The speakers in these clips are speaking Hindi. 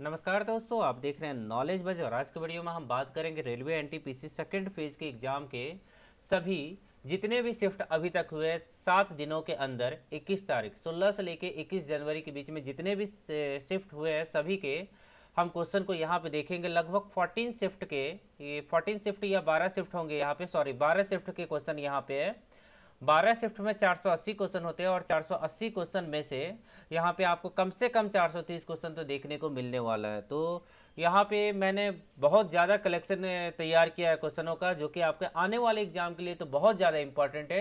नमस्कार दोस्तों आप देख रहे हैं नॉलेज बज और आज के वीडियो में हम बात करेंगे रेलवे एनटीपीसी सेकंड फेज के एग्जाम के सभी जितने भी शिफ्ट अभी तक हुए सात दिनों के अंदर 21 तारीख 16 से लेके 21 जनवरी के बीच में जितने भी शिफ्ट हुए हैं सभी के हम क्वेश्चन को यहाँ पे देखेंगे लगभग 14 शिफ्ट के ये 14 शिफ्ट या 12 शिफ्ट होंगे यहाँ पे सॉरी 12 शिफ्ट के क्वेश्चन यहाँ पे है 12 शिफ्ट में 480 क्वेश्चन होते हैं और 480 क्वेश्चन में से यहाँ पे आपको कम से कम 430 क्वेश्चन तो देखने को मिलने वाला है तो यहाँ पे मैंने बहुत ज़्यादा कलेक्शन तैयार किया है क्वेश्चनों का जो कि आपके आने वाले एग्जाम के लिए तो बहुत ज़्यादा इंपॉर्टेंट है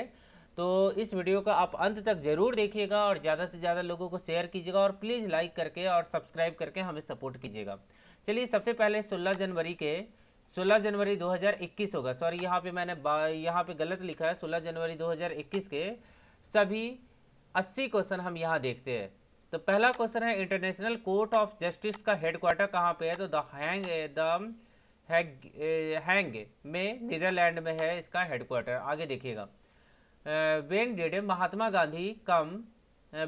तो इस वीडियो का आप अंत तक ज़रूर देखिएगा और ज़्यादा से ज़्यादा लोगों को शेयर कीजिएगा और प्लीज़ लाइक करके और सब्सक्राइब करके हमें सपोर्ट कीजिएगा चलिए सबसे पहले सोलह जनवरी के 16 जनवरी 2021 होगा सॉरी यहाँ पे मैंने यहाँ पे गलत लिखा है 16 जनवरी 2021 के सभी 80 क्वेश्चन हम यहाँ देखते हैं तो पहला क्वेश्चन है इंटरनेशनल कोर्ट ऑफ जस्टिस का हेडक्वार्टर कहाँ पे है तो देंग हैंग हैंग में नीदरलैंड में है इसका हेडक्वार्टर आगे देखिएगा when did Mahatma Gandhi come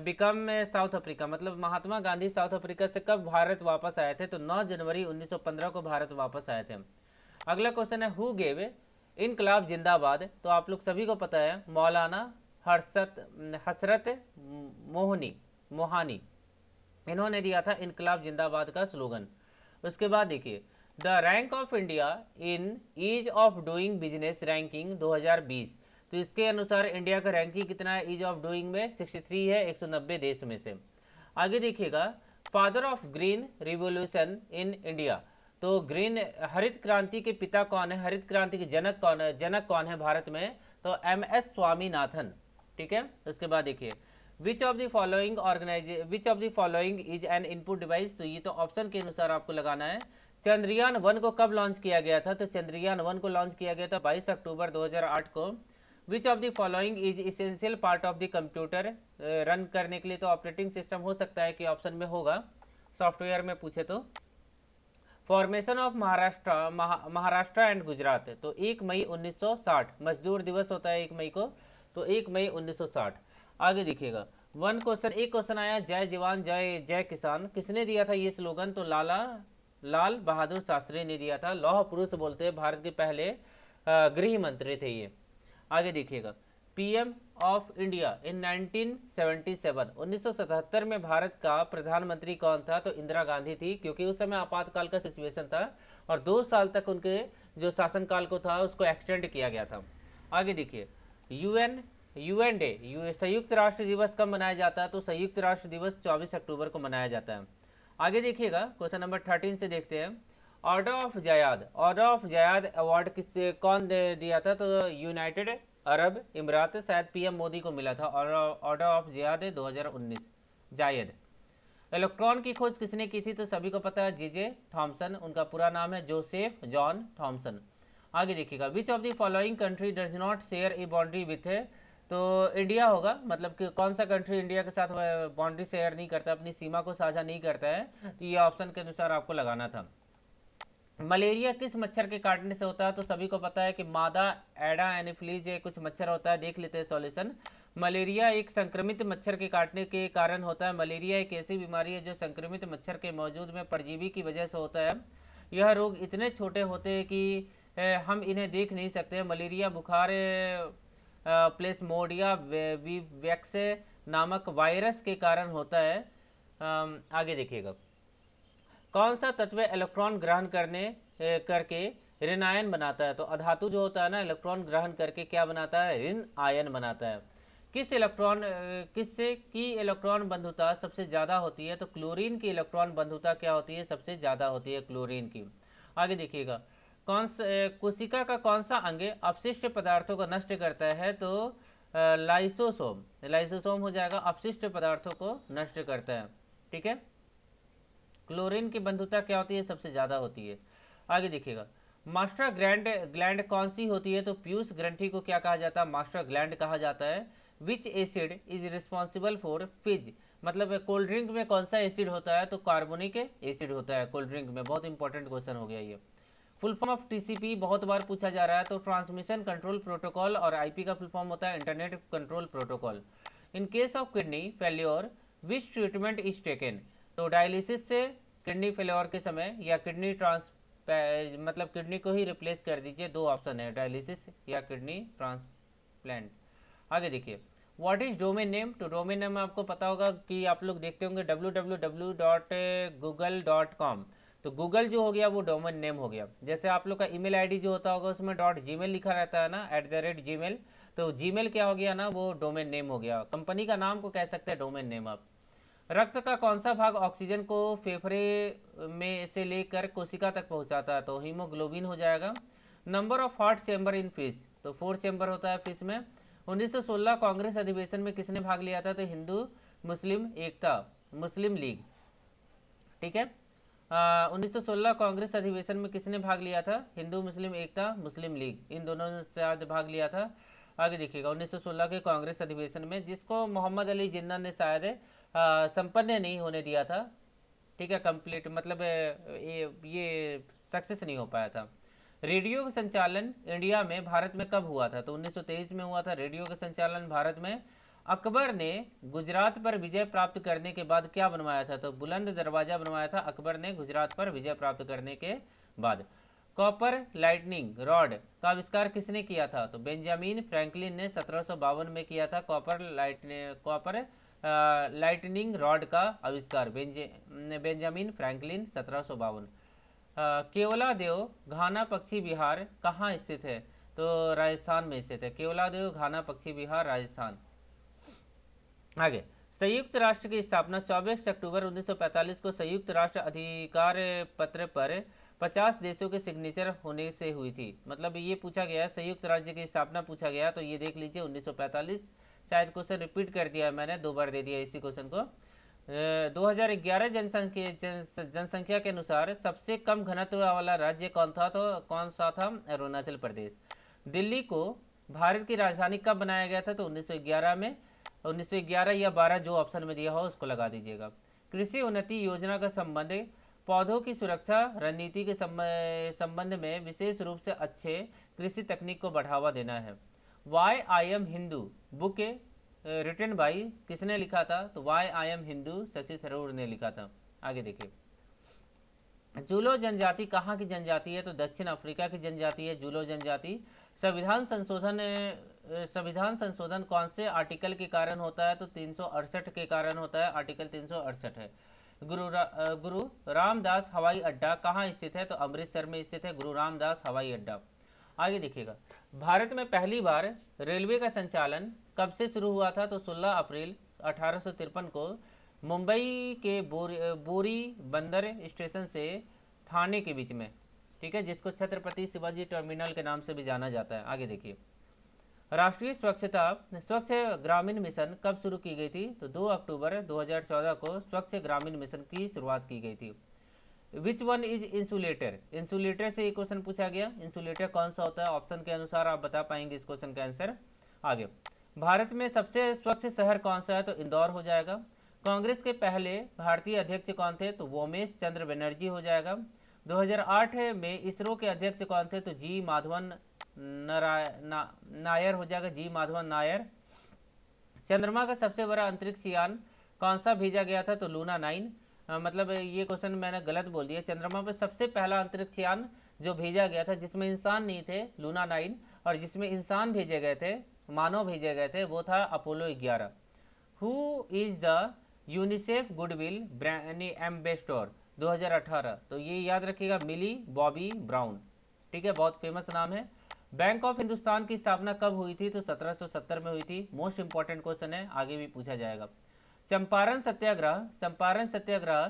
become South Africa मतलब महात्मा गांधी साउथ अफ्रीका से कब भारत वापस आए थे तो 9 जनवरी 1915 को भारत वापस आए थे अगला क्वेश्चन है हु गेव इनकलाब जिंदाबाद तो आप लोग सभी को पता है मौलाना हरसत हसरत मोहनी मोहानी इन्होंने दिया था इनकलाब जिंदाबाद का स्लोगन उसके बाद देखिए the rank of India in ease of doing business ranking 2020 तो इसके अनुसार इंडिया का रैंकिंग कितना है ईज ऑफ डूइंग में 63 है 190 देश में से आगे देखिएगा father of green revolution in India तो ग्रीन हरित क्रांति के पिता कौन है हरित क्रांति के जनक कौन है जनक कौन है भारत में तो एम एस स्वामीनाथन ठीक है उसके बाद देखिए which of the following organize which of the following is an input device तो ये तो ऑप्शन के अनुसार आपको लगाना है चंद्रयान वन को कब लॉन्च किया गया था तो चंद्रयान वन को लॉन्च किया गया था बाईस अक्टूबर दो को which of the following is essential part of the computer run करने के लिए तो ऑपरेटिंग सिस्टम हो सकता है कि ऑप्शन में होगा सॉफ्टवेयर में पूछे तो formation of Maharashtra Maharashtra and Gujarat तो एक मई 1960 मजदूर दिवस होता है एक मई को तो एक मई 1960 आगे देखिएगा वन क्वेश्चन एक क्वेश्चन आया जय जवान जय जय किसान किसने दिया था ये स्लोगन तो लाला लाल बहादुर शास्त्री ने दिया था लौह पुरुष बोलते भारत के पहले गृह मंत्री थे ये आगे देखिएगा पीएम ऑफ इंडिया इन 1977 1977 में भारत का प्रधानमंत्री कौन था तो इंदिरा गांधी थी क्योंकि उस समय आपातकाल का सिचुएशन था और दो साल तक उनके जो शासनकाल को था उसको एक्सटेंड किया गया था आगे देखिए यूएन यूएन डे यू संयुक्त राष्ट्र दिवस कब मनाया जाता है तो संयुक्त राष्ट्र दिवस 24 अक्टूबर को मनाया जाता है आगे देखिएगा क्वेश्चन नंबर 13 से देखते हैं order of Zayed order of Zayed award किस कौन दिया था तो यूनाइटेड अरब इमरात शायद पीएम मोदी को मिला था ऑर्डर ऑफ जियाद 2019 जायद इलेक्ट्रॉन की खोज किसने की थी तो सभी को पता है जीजे थॉम्सन उनका पूरा नाम है जोसेफ जॉन थॉम्सन आगे देखिएगा which of the following country does not share a boundary with तो इंडिया होगा मतलब कि कौन सा कंट्री इंडिया के साथ बाउंड्री शेयर नहीं करता अपनी सीमा को साझा नहीं करता है तो ये ऑप्शन के अनुसार आपको लगाना था मलेरिया किस मच्छर के काटने से होता है तो सभी को पता है कि मादा एडा एनिफ्लीज ये कुछ मच्छर होता है देख लेते हैं सॉल्यूशन मलेरिया एक संक्रमित मच्छर के काटने के कारण होता है मलेरिया एक ऐसी बीमारी है जो संक्रमित मच्छर के मौजूद में परजीवी की वजह से होता है यह रोग इतने छोटे होते हैं कि हम इन्हें देख नहीं सकते मलेरिया बुखार प्लेसमोडिया वैक्स नामक वायरस के कारण होता है आगे देखिएगा कौन सा तत्व इलेक्ट्रॉन ग्रहण करने करके ऋण आयन बनाता है तो अधातु जो होता है ना इलेक्ट्रॉन ग्रहण करके क्या बनाता है ऋण आयन बनाता है किस इलेक्ट्रॉन किससे की इलेक्ट्रॉन बंधुता सबसे ज़्यादा होती है तो क्लोरीन की इलेक्ट्रॉन बंधुता क्या होती है सबसे ज़्यादा होती है क्लोरीन की आगे देखिएगा कौन सा कोशिका का कौन सा अंग अपशिष्ट पदार्थों को नष्ट करता है तो लाइसोसोम लाइसोसोम हो जाएगा अपशिष्ट पदार्थों को नष्ट करता है ठीक है क्लोरीन की बंधुता क्या होती है सबसे ज़्यादा होती है आगे देखिएगा मास्टर ग्रैंड ग्लैंड कौन सी होती है तो प्यूस ग्रंथी को क्या कहा जाता है मास्टर ग्लैंड कहा जाता है which acid is responsible for fizz मतलब कोल्ड ड्रिंक में कौन सा एसिड होता है तो कार्बोनिक एसिड होता है कोल्ड ड्रिंक में बहुत इंपॉर्टेंट क्वेश्चन हो गया ये फुल फॉर्म ऑफ टीसीपी बहुत बार पूछा जा रहा है तो ट्रांसमिशन कंट्रोल प्रोटोकॉल और आईपी का फुल फॉर्म होता है internet control protocol in case of kidney failure which treatment is taken तो डायलिसिस से किडनी फेलोर के समय या किडनी ट्रांस मतलब किडनी को ही रिप्लेस कर दीजिए दो ऑप्शन है डायलिसिस या किडनी ट्रांसप्लांट आगे देखिए व्हाट इज डोमेन नेम तो डोमेन नेम आपको पता होगा कि आप लोग देखते होंगे W W W dot Google dot com तो गूगल जो हो गया वो डोमेन नेम हो गया जैसे आप लोग का ईमेल आईडी जो होता होगा उसमें डॉट जी लिखा रहता है ना एट द रेट जी तो जी क्या हो गया ना वो डोमेन नेम हो गया कंपनी का नाम को कह सकते हैं डोमेन नेम आप रक्त का कौन सा भाग ऑक्सीजन को फेफड़े में से लेकर कोशिका तक पहुंचाता है तो हीमोग्लोबिन हो जाएगा number of heart chamber in fish तो फोर चैम्बर होता है फिश में 1916 कांग्रेस अधिवेशन में किसने भाग लिया था तो हिंदू मुस्लिम एकता मुस्लिम लीग ठीक है उन्नीस सौ सोलह कांग्रेस अधिवेशन में किसने भाग लिया था हिंदू मुस्लिम एकता मुस्लिम लीग इन दोनों ने शायद भाग लिया था आगे देखिएगा 1916 के कांग्रेस अधिवेशन में जिसको मोहम्मद अली जिन्ना ने शायद संपन्न नहीं होने दिया था ठीक है कंप्लीट मतलब ये ये सक्सेस नहीं हो पाया था रेडियो का संचालन इंडिया में भारत में कब हुआ था तो 1923 में हुआ था रेडियो का संचालन भारत में अकबर ने गुजरात पर विजय प्राप्त करने के बाद क्या बनवाया था तो बुलंद दरवाजा बनवाया था अकबर ने गुजरात पर विजय प्राप्त करने के बाद कॉपर लाइटनिंग रॉड का आविष्कार किसने किया था तो बेंजामिन फ्रैंकलिन ने सत्रह में किया था copper light copper lightning rod का आविष्कार बेंजे, बेंजामिन फ्रैंकलिन सत्रह केवला देव घाना पक्षी विहार कहाँ स्थित है तो राजस्थान में स्थित है केवला देव घाना पक्षी विहार राजस्थान आगे संयुक्त राष्ट्र की स्थापना 24 अक्टूबर 1945 को संयुक्त राष्ट्र अधिकार पत्र पर 50 देशों के सिग्नेचर होने से हुई थी मतलब ये पूछा गया संयुक्त राज्य की स्थापना पूछा गया तो ये देख लीजिए 1945 शायद क्वेश्चन रिपीट कर दिया मैंने दो बार दे दिया इसी क्वेश्चन को दो हजार ग्यारह जनसंख्या जनसंख्या के अनुसार सबसे कम घनत्व वाला राज्य कौन था तो कौन सा था अरुणाचल प्रदेश दिल्ली को भारत की राजधानी कब बनाया गया था तो 1911 में 1911 या 12 जो ऑप्शन में दिया हो उसको लगा दीजिएगा कृषि उन्नति योजना का संबंध पौधों की सुरक्षा रणनीति के संबंध में विशेष रूप से अच्छे कृषि तकनीक को बढ़ावा देना है why I am Hindu book written by किसने लिखा था तो why I am Hindu Shashi Tharoor ने लिखा था आगे देखिए जूलो जनजाति कहाँ की जनजाति है तो दक्षिण अफ्रीका की जनजाति है जूलो जनजाति संविधान संशोधन eh, eh, संविधान संशोधन कौन से आर्टिकल के कारण होता है तो तीन के कारण होता है आर्टिकल तीन है गुरु रा, eh, गुरु रामदास हवाई अड्डा कहाँ स्थित है तो अमृतसर में स्थित है गुरु रामदास हवाई अड्डा आगे देखिएगा भारत में पहली बार रेलवे का संचालन कब से शुरू हुआ था तो 16 अप्रैल अठारह को मुंबई के बोरी बोरी बंदर स्टेशन से थाने के बीच में ठीक है जिसको छत्रपति शिवाजी टर्मिनल के नाम से भी जाना जाता है आगे देखिए राष्ट्रीय स्वच्छता स्वच्छ ग्रामीण मिशन कब शुरू की गई थी तो 2 अक्टूबर 2014 को स्वच्छ ग्रामीण मिशन की शुरुआत की गई थी which one is insulator insulator से ये क्वेश्चन पूछा गया इंसुलेटर कौन सा होता है ऑप्शन के अनुसार आप बता पाएंगे इस क्वेश्चन का आंसर आगे भारत में सबसे स्वच्छ शहर कौन सा है तो इंदौर हो जाएगा कांग्रेस के पहले भारतीय अध्यक्ष कौन थे तो वोमेश चंद्र बनर्जी हो जाएगा 2008 में इसरो के अध्यक्ष कौन थे तो जी माधवन ना, नायर हो जाएगा जी माधवन नायर चंद्रमा का सबसे बड़ा अंतरिक्ष यान कौन सा भेजा गया था तो लूना नाइन आ, मतलब ये क्वेश्चन मैंने गलत बोल दिया चंद्रमा पर सबसे पहला अंतरिक्ष यान जो भेजा गया था जिसमें इंसान नहीं थे लूना नाइन और जिसमें इंसान भेजे गए थे मानव भेजे गए थे वो था अपोलो ग्यारह who is the UNICEF goodwill brand ambassador 2018 तो ये याद रखिएगा मिली बॉबी ब्राउन ठीक है बहुत फेमस नाम है बैंक ऑफ हिंदुस्तान की स्थापना कब हुई थी तो 1770 में हुई थी मोस्ट इंपॉर्टेंट क्वेश्चन है आगे भी पूछा जाएगा चंपारण सत्याग्रह चंपारण सत्याग्रह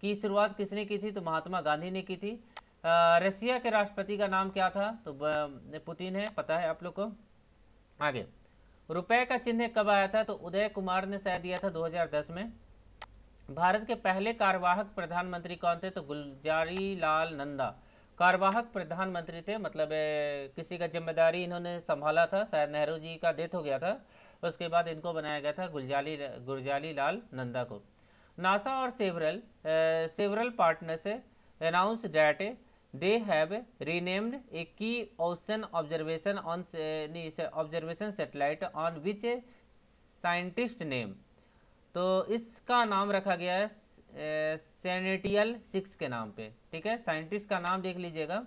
की शुरुआत किसने की थी तो महात्मा गांधी ने की थी रशिया रसिया के राष्ट्रपति का नाम क्या था तो पुतिन है पता है आप लोग को आगे रुपए का चिन्ह कब आया था तो उदय कुमार ने शायद दिया था 2010 में भारत के पहले कार्यवाहक प्रधानमंत्री कौन थे तो गुलजारी लाल नंदा कार्यवाहक प्रधानमंत्री थे मतलब किसी का जिम्मेदारी इन्होंने संभाला था शायद नेहरू जी का डेथ हो गया था उसके बाद इनको बनाया गया था गुलजाली गुरजाली लाल नंदा को नासा और several several partners announce that they have renamed a key ocean observation on observation satellite on which scientist name तो इसका नाम रखा गया है सैनिटियल सिक्स के नाम पे ठीक है साइंटिस्ट का नाम देख लीजिएगा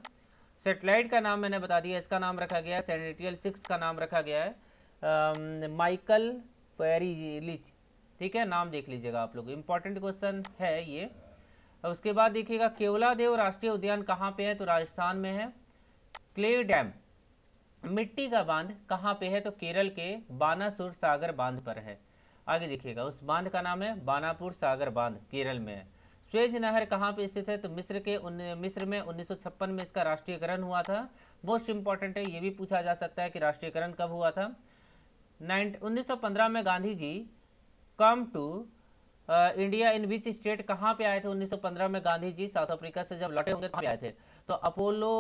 सेटेलाइट का नाम मैंने बता दिया इसका नाम रखा गया है सैनिटियल सिक्स का नाम रखा गया है माइकल पेरिलिच ठीक है नाम देख लीजिएगा आप लोग इम्पोर्टेंट क्वेश्चन है ये उसके बाद देखिएगा केवला देव राष्ट्रीय उद्यान कहाँ पे है तो राजस्थान में है क्ले डैम मिट्टी का बांध कहाँ पे है तो केरल के बानासुर सागर बांध पर है आगे देखिएगा उस बांध का नाम है बानापुर सागर बांध केरल में है स्वेज नहर कहाँ पे स्थित है तो मिस्र के उन मिस्र में उन्नीस में इसका राष्ट्रीयकरण हुआ था मोस्ट इम्पॉर्टेंट है ये भी पूछा जा सकता है कि राष्ट्रीयकरण कब हुआ था 1915 में Gandhi ji come to India in which state कहाँ पे आए थे 1915 में गांधी जी साउथ अफ्रीका से जब लौटे होंगे कहाँ पे आए थे तो अपोलो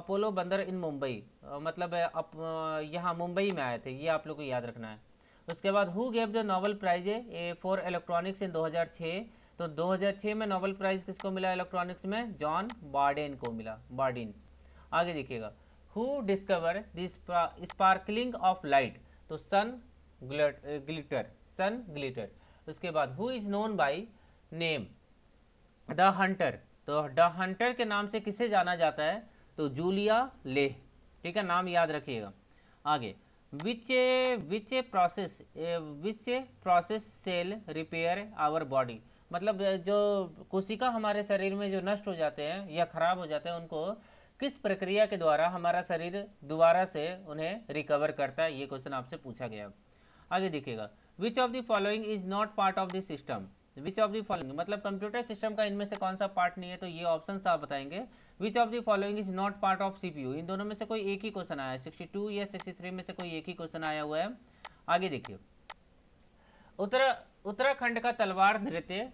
अपोलो बंदर इन मुंबई मतलब अप, यहाँ मुंबई में आए थे ये आप लोग को याद रखना है उसके बाद who gave the Nobel prize for electronics in 2006 तो 2006 में नोबल प्राइज किसको मिला इलेक्ट्रॉनिक्स में जॉन बार्डेन को मिला बार्डिन आगे देखिएगा who discover this sparkling of light तो सन ग्लिटर सन ग्लिटर उसके बाद who is known by name the hunter तो द हंटर के नाम से किसे जाना जाता है तो जूलिया लेह ठीक है नाम याद रखिएगा आगे which a which a process which a process cell repair our body मतलब जो कोशिका हमारे शरीर में जो नष्ट हो जाते हैं या खराब हो जाते हैं उनको किस प्रक्रिया के द्वारा हमारा शरीर दोबारा से उन्हें रिकवर करता है ये क्वेश्चन आपसे पूछा गया आगे देखिएगा which of the following is not part of the system which of the following मतलब कंप्यूटर सिस्टम का इनमें से कौन सा पार्ट नहीं है तो ये ऑप्शन आप बताएंगे which of the following is not part of CPU इन दोनों में से कोई एक ही क्वेश्चन आया है सिक्सटी टू या सिक्सटी थ्री में से कोई एक ही क्वेश्चन आया हुआ है आगे देखिए उत्तर उत्तराखंड का तलवार नृत्य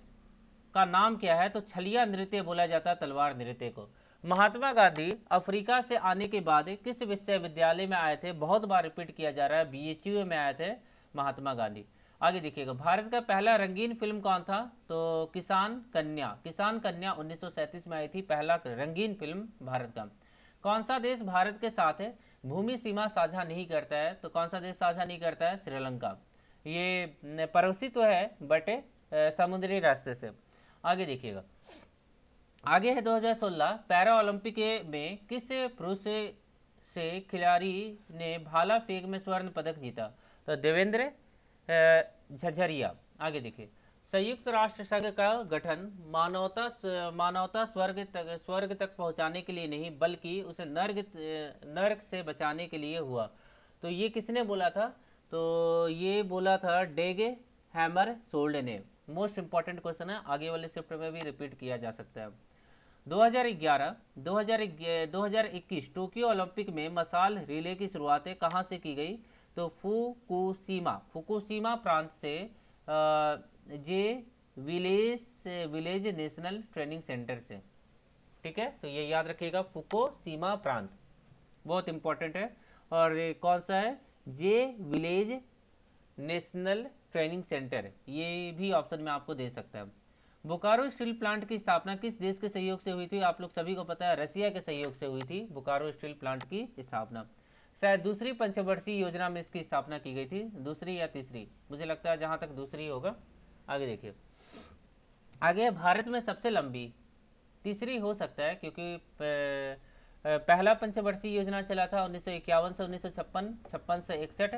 का नाम क्या है तो छलिया नृत्य बोला जाता है तलवार नृत्य को महात्मा गांधी अफ्रीका से आने के बाद किस विश्वविद्यालय में आए थे बहुत बार रिपीट किया जा रहा है यू में आए थे महात्मा गांधी आगे देखिएगा भारत का पहला रंगीन फिल्म कौन था तो किसान कन्या किसान कन्या 1937 में आई थी पहला रंगीन फिल्म भारत का कौन सा देश भारत के साथ है भूमि सीमा साझा नहीं करता है तो कौन सा देश साझा नहीं करता है श्रीलंका ये पड़ोसी तो है बट समुद्री रास्ते से आगे देखिएगा आगे है 2016 पैरा ओलंपिक में किस पुरुष से खिलाड़ी ने भाला फेंक में स्वर्ण पदक जीता तो देवेंद्र झरिया आगे देखिए संयुक्त राष्ट्र संघ का गठन मानवता मानवता स्वर्ग तक स्वर्ग तक पहुंचाने के लिए नहीं बल्कि उसे नर्ग नर्क से बचाने के लिए हुआ तो ये किसने बोला था तो ये बोला था डेगे हैमर सोल्ड ने मोस्ट इंपॉर्टेंट क्वेश्चन है आगे वाले चैप्टर में भी रिपीट किया जा सकता है 2011 2021 टोक्यो ओलंपिक में मसाल रिले की शुरुआतें कहाँ से की गई तो फुकुशीमा फुकुशीमा प्रांत से J village village national training centre से ठीक है तो ये याद रखिएगा फुकुशीमा प्रांत बहुत इंपॉर्टेंट है और कौन सा है J village national training centre ये भी ऑप्शन में आपको दे सकता है बोकारो स्टील प्लांट की स्थापना किस देश के सहयोग से हुई थी आप लोग सभी को पता है रसिया के सहयोग से हुई थी बोकारो स्टील प्लांट की स्थापना शायद दूसरी पंचवर्षीय योजना में इसकी स्थापना की गई थी दूसरी या तीसरी मुझे लगता है जहाँ तक दूसरी होगा आगे देखिए आगे भारत में सबसे लंबी तीसरी हो सकता है क्योंकि पहला पंचवर्षीय योजना चला था उन्नीस से उन्नीस छप्पन से इकसठ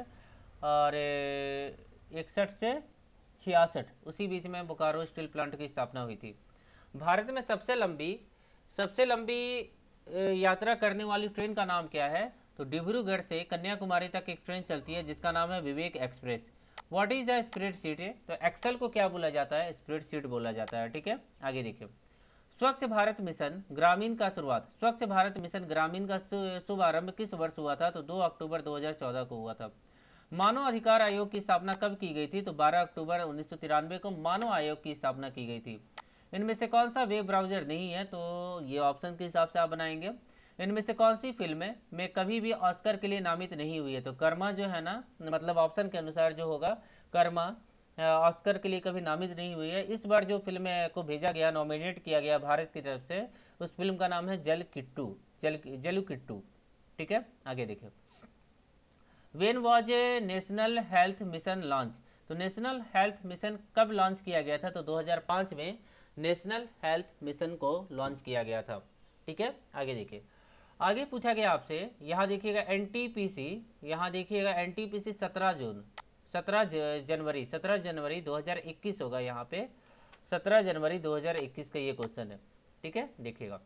और इकसठ से छियासठ उसी बीच में बोकारो स्टील प्लांट की स्थापना हुई थी भारत में सबसे लंबी सबसे लंबी यात्रा करने वाली ट्रेन का नाम क्या है तो डिब्रूगढ़ से कन्याकुमारी तक एक ट्रेन चलती है जिसका नाम है Vivek express what is the spreadsheet तो एक्सल को क्या बोला जाता है स्प्रेड सीट बोला जाता है ठीक है आगे देखिए स्वच्छ भारत मिशन ग्रामीण का शुरुआत स्वच्छ भारत मिशन ग्रामीण का शुभारंभ किस वर्ष हुआ था तो दो अक्टूबर दो को हुआ था मानव अधिकार आयोग की स्थापना कब की गई थी तो 12 अक्टूबर उन्नीस को मानव आयोग की स्थापना की गई थी इनमें से कौन सा वेब ब्राउजर नहीं है तो ये ऑप्शन के हिसाब से आप बनाएंगे इनमें से कौन सी फिल्में में कभी भी ऑस्कर के लिए नामित नहीं हुई है तो कर्मा जो है ना मतलब ऑप्शन के अनुसार जो होगा कर्मा ऑस्कर के लिए कभी नामित नहीं हुई है इस बार जो फिल्म को भेजा गया नॉमिनेट किया गया भारत की तरफ से उस फिल्म का नाम है जल किट्टू जल जलू किट्टू ठीक है आगे देखिए when was a national health mission launch तो नेशनल हेल्थ मिशन कब लॉन्च किया गया था तो 2005 में नेशनल हेल्थ मिशन को लॉन्च किया गया था ठीक है आगे देखिए आगे पूछा गया आपसे यहाँ देखिएगा एन टी पी सी यहाँ देखिएगा एन टी पी सी सत्रह जून सत्रह जनवरी सत्रह जनवरी 2021 होगा यहाँ पे सत्रह जनवरी 2021 का ये क्वेश्चन है ठीक है देखिएगा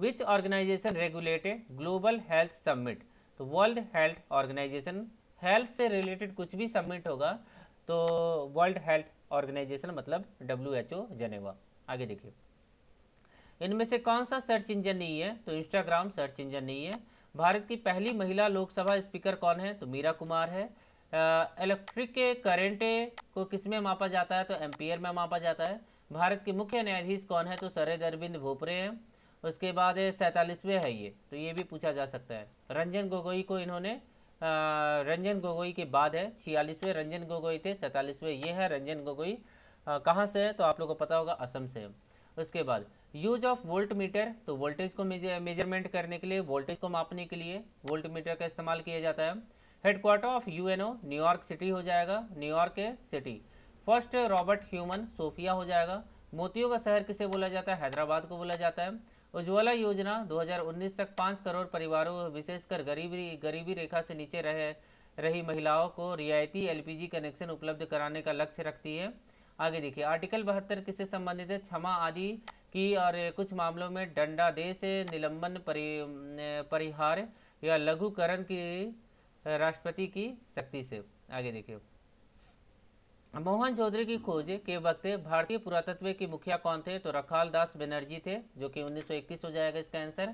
which organization regulated global health summit तो वर्ल्ड हेल्थ ऑर्गेनाइजेशन हेल्थ से रिलेटेड कुछ भी सबमिट होगा तो वर्ल्ड हेल्थ ऑर्गेनाइजेशन मतलब डब्ल्यू एच ओ जनेवा आगे देखिए इनमें से कौन सा सर्च इंजन नहीं है तो इंस्टाग्राम सर्च इंजन नहीं है भारत की पहली महिला लोकसभा स्पीकर कौन है तो मीरा कुमार है इलेक्ट्रिक करेंट को किसमें मापा जाता है तो एम्पियर में मापा जाता है भारत के मुख्य न्यायाधीश कौन है तो सरद अरविंद भोपरे हैं उसके बाद सैंतालीसवें है ये तो ये भी पूछा जा सकता है रंजन गोगोई को इन्होंने रंजन गोगोई के बाद है छियालीसवें रंजन गोगोई थे सैंतालीसवें ये है रंजन गोगोई कहाँ से है तो आप लोग को पता होगा असम से उसके बाद यूज ऑफ वोल्ट मीटर तो वोल्टेज को मेजरमेंट करने के लिए वोल्टेज को मापने के लिए वोल्ट मीटर का इस्तेमाल किया जाता है headquarter of O New York city हो जाएगा New York city first robot human Sophia हो जाएगा मोतियों का शहर किसे बोला जाता है हैदराबाद को बोला जाता है उज्ज्वला योजना 2019 तक 5 करोड़ परिवारों विशेषकर गरीबी गरीबी रेखा से नीचे रह रही महिलाओं को रियायती एलपीजी कनेक्शन उपलब्ध कराने का लक्ष्य रखती है आगे देखिए आर्टिकल बहत्तर किससे संबंधित है क्षमा आदि की और कुछ मामलों में दंडादेश निलंबन परि, परिहार या लघुकरण की राष्ट्रपति की शक्ति से आगे देखिए मोहन चौधरी की खोज के वक्त भारतीय पुरातत्व के मुखिया कौन थे तो रखाल दास बनर्जी थे जो कि 1921 हो जाएगा इसका आंसर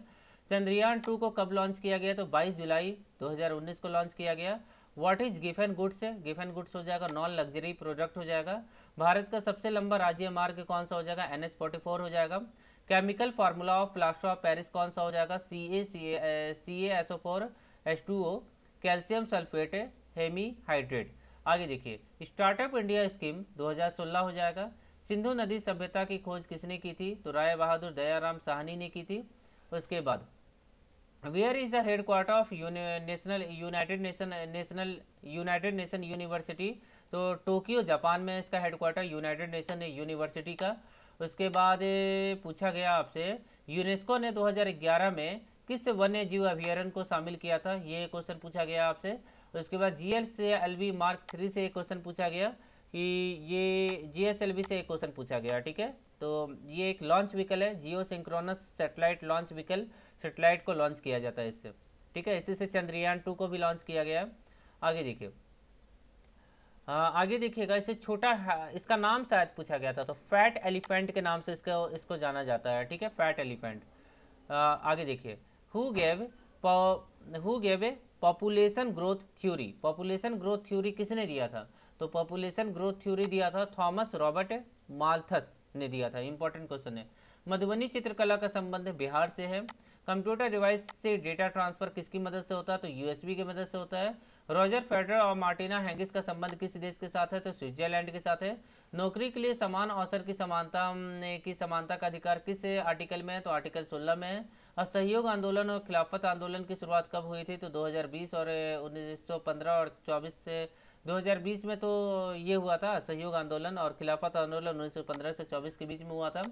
चंद्रयान टू को कब लॉन्च किया गया तो 22 जुलाई 2019 को लॉन्च किया गया what is Giffen goods Giffen goods हो जाएगा नॉन लग्जरी प्रोडक्ट हो जाएगा भारत का सबसे लंबा राज्य मार्ग कौन सा हो जाएगा एन हो जाएगा chemical formula of plaster of Paris कौन सा हो जाएगा C A C A C S O four S two O calcium sulphate hemihydrate आगे देखिए स्टार्टअप इंडिया स्कीम 2016 हो जाएगा सिंधु नदी सभ्यता की खोज किसने की थी तो राय बहादुर दयाराम साहनी ने की थी उसके बाद where is the headquarter of national united nation national united nation university तो टोक्यो जापान में इसका headquarter united nation university का उसके बाद पूछा गया आपसे यूनेस्को ने 2011 में किस वन्य जीव अभ्यारण्य को शामिल किया था ये क्वेश्चन पूछा गया आपसे तो इसके बाद G L L B mark three से एक क्वेश्चन पूछा गया कि ये जी एस एल बी से एक क्वेश्चन पूछा गया ठीक है तो ये एक लॉन्च व्हीकल है geosynchronous satellite launch vehicle satellite को लॉन्च किया जाता है इससे ठीक है इसी से चंद्रयान टू को भी लॉन्च किया गया आगे देखिए आगे देखिएगा इसे छोटा इसका नाम शायद पूछा गया था तो फैट एलिफेंट के नाम से इसको इसको जाना जाता है ठीक है फैट एलिफेंट आगे देखिए who gave who gave a population growth theory population growth theory किसने दिया था तो पॉपुलेशन ग्रोथ थ्योरी दिया था थॉमस रॉबर्ट माल्थस ने दिया था इंपॉर्टेंट क्वेश्चन है मधुबनी चित्रकला का संबंध बिहार से है कंप्यूटर डिवाइस से डेटा ट्रांसफर किसकी मदद से होता है तो यूएसबी की मदद से होता है रॉजर फेडर और मार्टिना हैंगिस का संबंध किस देश के साथ है तो स्विट्जरलैंड के साथ है नौकरी के लिए समान अवसर की समानता की समानता का अधिकार किस आर्टिकल में है तो आर्टिकल सोलह में है असहयोग आंदोलन और खिलाफत आंदोलन की शुरुआत कब हुई थी तो 2020 और 1915 और 24 से 2020 में तो ये हुआ था असहयोग आंदोलन और खिलाफत आंदोलन 1915 से 24 के बीच में हुआ था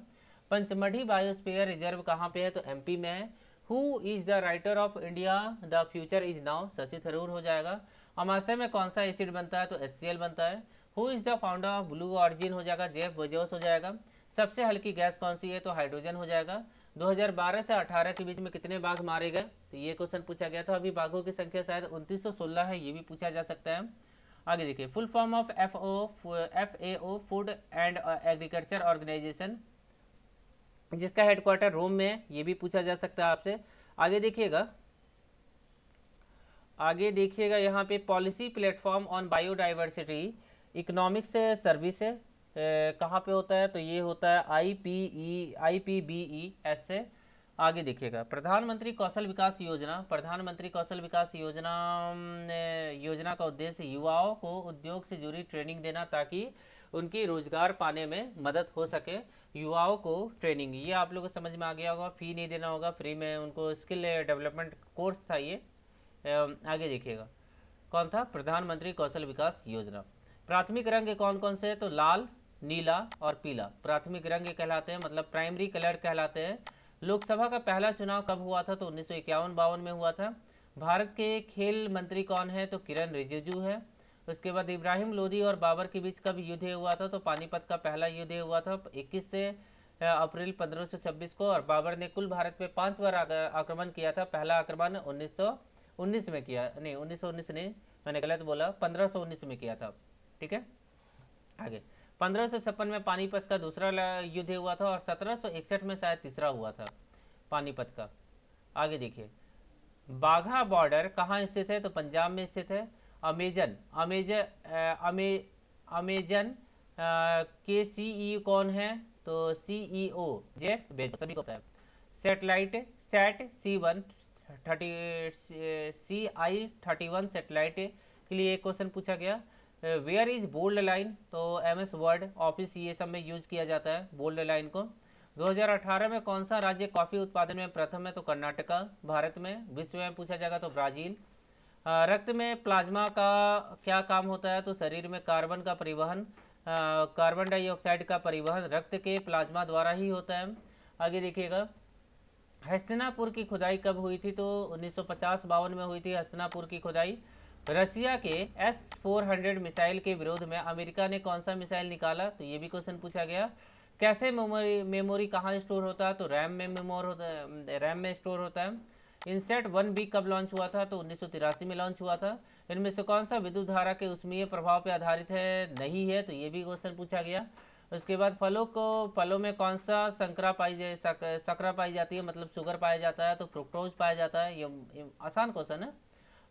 पंचमढ़ी बायोस्फीयर रिजर्व कहाँ पे है तो एमपी में है who is the writer of India the future is now Shashi Tharoor हो जाएगा अमाशय में कौन सा एसिड बनता है तो एस बनता है who is the founder of Blue Origin हो जाएगा जेफ बजोस हो जाएगा सबसे हल्की गैस कौन सी है तो हाइड्रोजन हो जाएगा 2012 से 18 के बीच में कितने बाघ मारे गए तो ये क्वेश्चन पूछा गया था अभी बाघों की संख्या शायद 2916 है ये भी पूछा जा सकता है आगे देखिए full form of F O F A O food and agriculture organization जिसका हेडक्वार्टर रोम में है ये भी पूछा जा सकता है आपसे आगे देखिएगा आगे देखिएगा यहाँ पे policy platform on biodiversity economics service कहाँ पे होता है तो ये होता है I P E I P B E ऐसे आगे देखिएगा प्रधानमंत्री कौशल विकास योजना प्रधानमंत्री कौशल विकास योजना योजना का उद्देश्य युवाओं को उद्योग से जुड़ी ट्रेनिंग देना ताकि उनकी रोजगार पाने में मदद हो सके युवाओं को ट्रेनिंग ये आप लोगों को समझ में आ गया होगा फ़ी नहीं देना होगा फ्री में उनको स्किल डेवलपमेंट कोर्स था ये आगे देखिएगा कौन था प्रधानमंत्री कौशल विकास योजना प्राथमिक रंग कौन कौन से तो लाल नीला और पीला प्राथमिक रंग कहलाते हैं मतलब प्राइमरी कलर कहलाते हैं लोकसभा का पहला चुनाव कब हुआ था तो उन्नीस सौ में हुआ था भारत के खेल मंत्री कौन है तो किरण रिजिजू है उसके बाद इब्राहिम लोधी और बाबर के बीच कब युद्ध हुआ था तो पानीपत का पहला युद्ध हुआ था 21 से अप्रैल 1526 को और बाबर ने कुल भारत पे पांच बार आक्रमण किया था पहला आक्रमण 1919 में किया नहीं 1919 नहीं मैंने गलत बोला 1519 में किया था ठीक है आगे पंद्रह में पानीपत का दूसरा युद्ध हुआ था और सत्रह में शायद तीसरा हुआ था पानीपत का आगे देखिए बाघा बॉर्डर कहाँ स्थित है तो पंजाब में स्थित है अमेजन अमेजन अमे अमेजन के सीई कौन है तो सीईओ ओ जे सभी को पता है satellite set C one thirty C I thirty one satellite के लिए एक क्वेश्चन पूछा गया वेयर इज बोल्ड लाइन तो एम एस वर्ड ऑफिस ये सब में यूज किया जाता है बोल्ड लाइन को 2018 में कौन सा राज्य कॉफ़ी उत्पादन में प्रथम है तो कर्नाटका भारत में विश्व में पूछा जाएगा तो ब्राज़ील uh, रक्त में प्लाज्मा का क्या काम होता है तो शरीर में कार्बन का परिवहन uh, कार्बन डाइऑक्साइड का परिवहन रक्त के प्लाज्मा द्वारा ही होता है आगे देखिएगा हस्तिनापुर की खुदाई कब हुई थी तो उन्नीस सौ में हुई थी हस्तिनापुर की खुदाई रसिया के एस 400 मिसाइल के विरोध में अमेरिका ने कौन सा मिसाइल निकाला तो ये भी क्वेश्चन पूछा गया कैसे मेमोरी मेमोरी कहाँ स्टोर होता है तो रैम में मेमोर होता है रैम में स्टोर होता है इनसेट वन बी कब लॉन्च हुआ था तो उन्नीस में लॉन्च हुआ था इनमें से कौन सा विद्युत धारा के उसमें प्रभाव पर आधारित है नहीं है तो ये भी क्वेश्चन पूछा गया उसके बाद फलों को फलों में कौन सा संकरा पाई जाए सक, सकरा पाई जाती है मतलब शुगर पाया जाता है तो फ्रुक्टोज पाया जाता है ये आसान क्वेश्चन है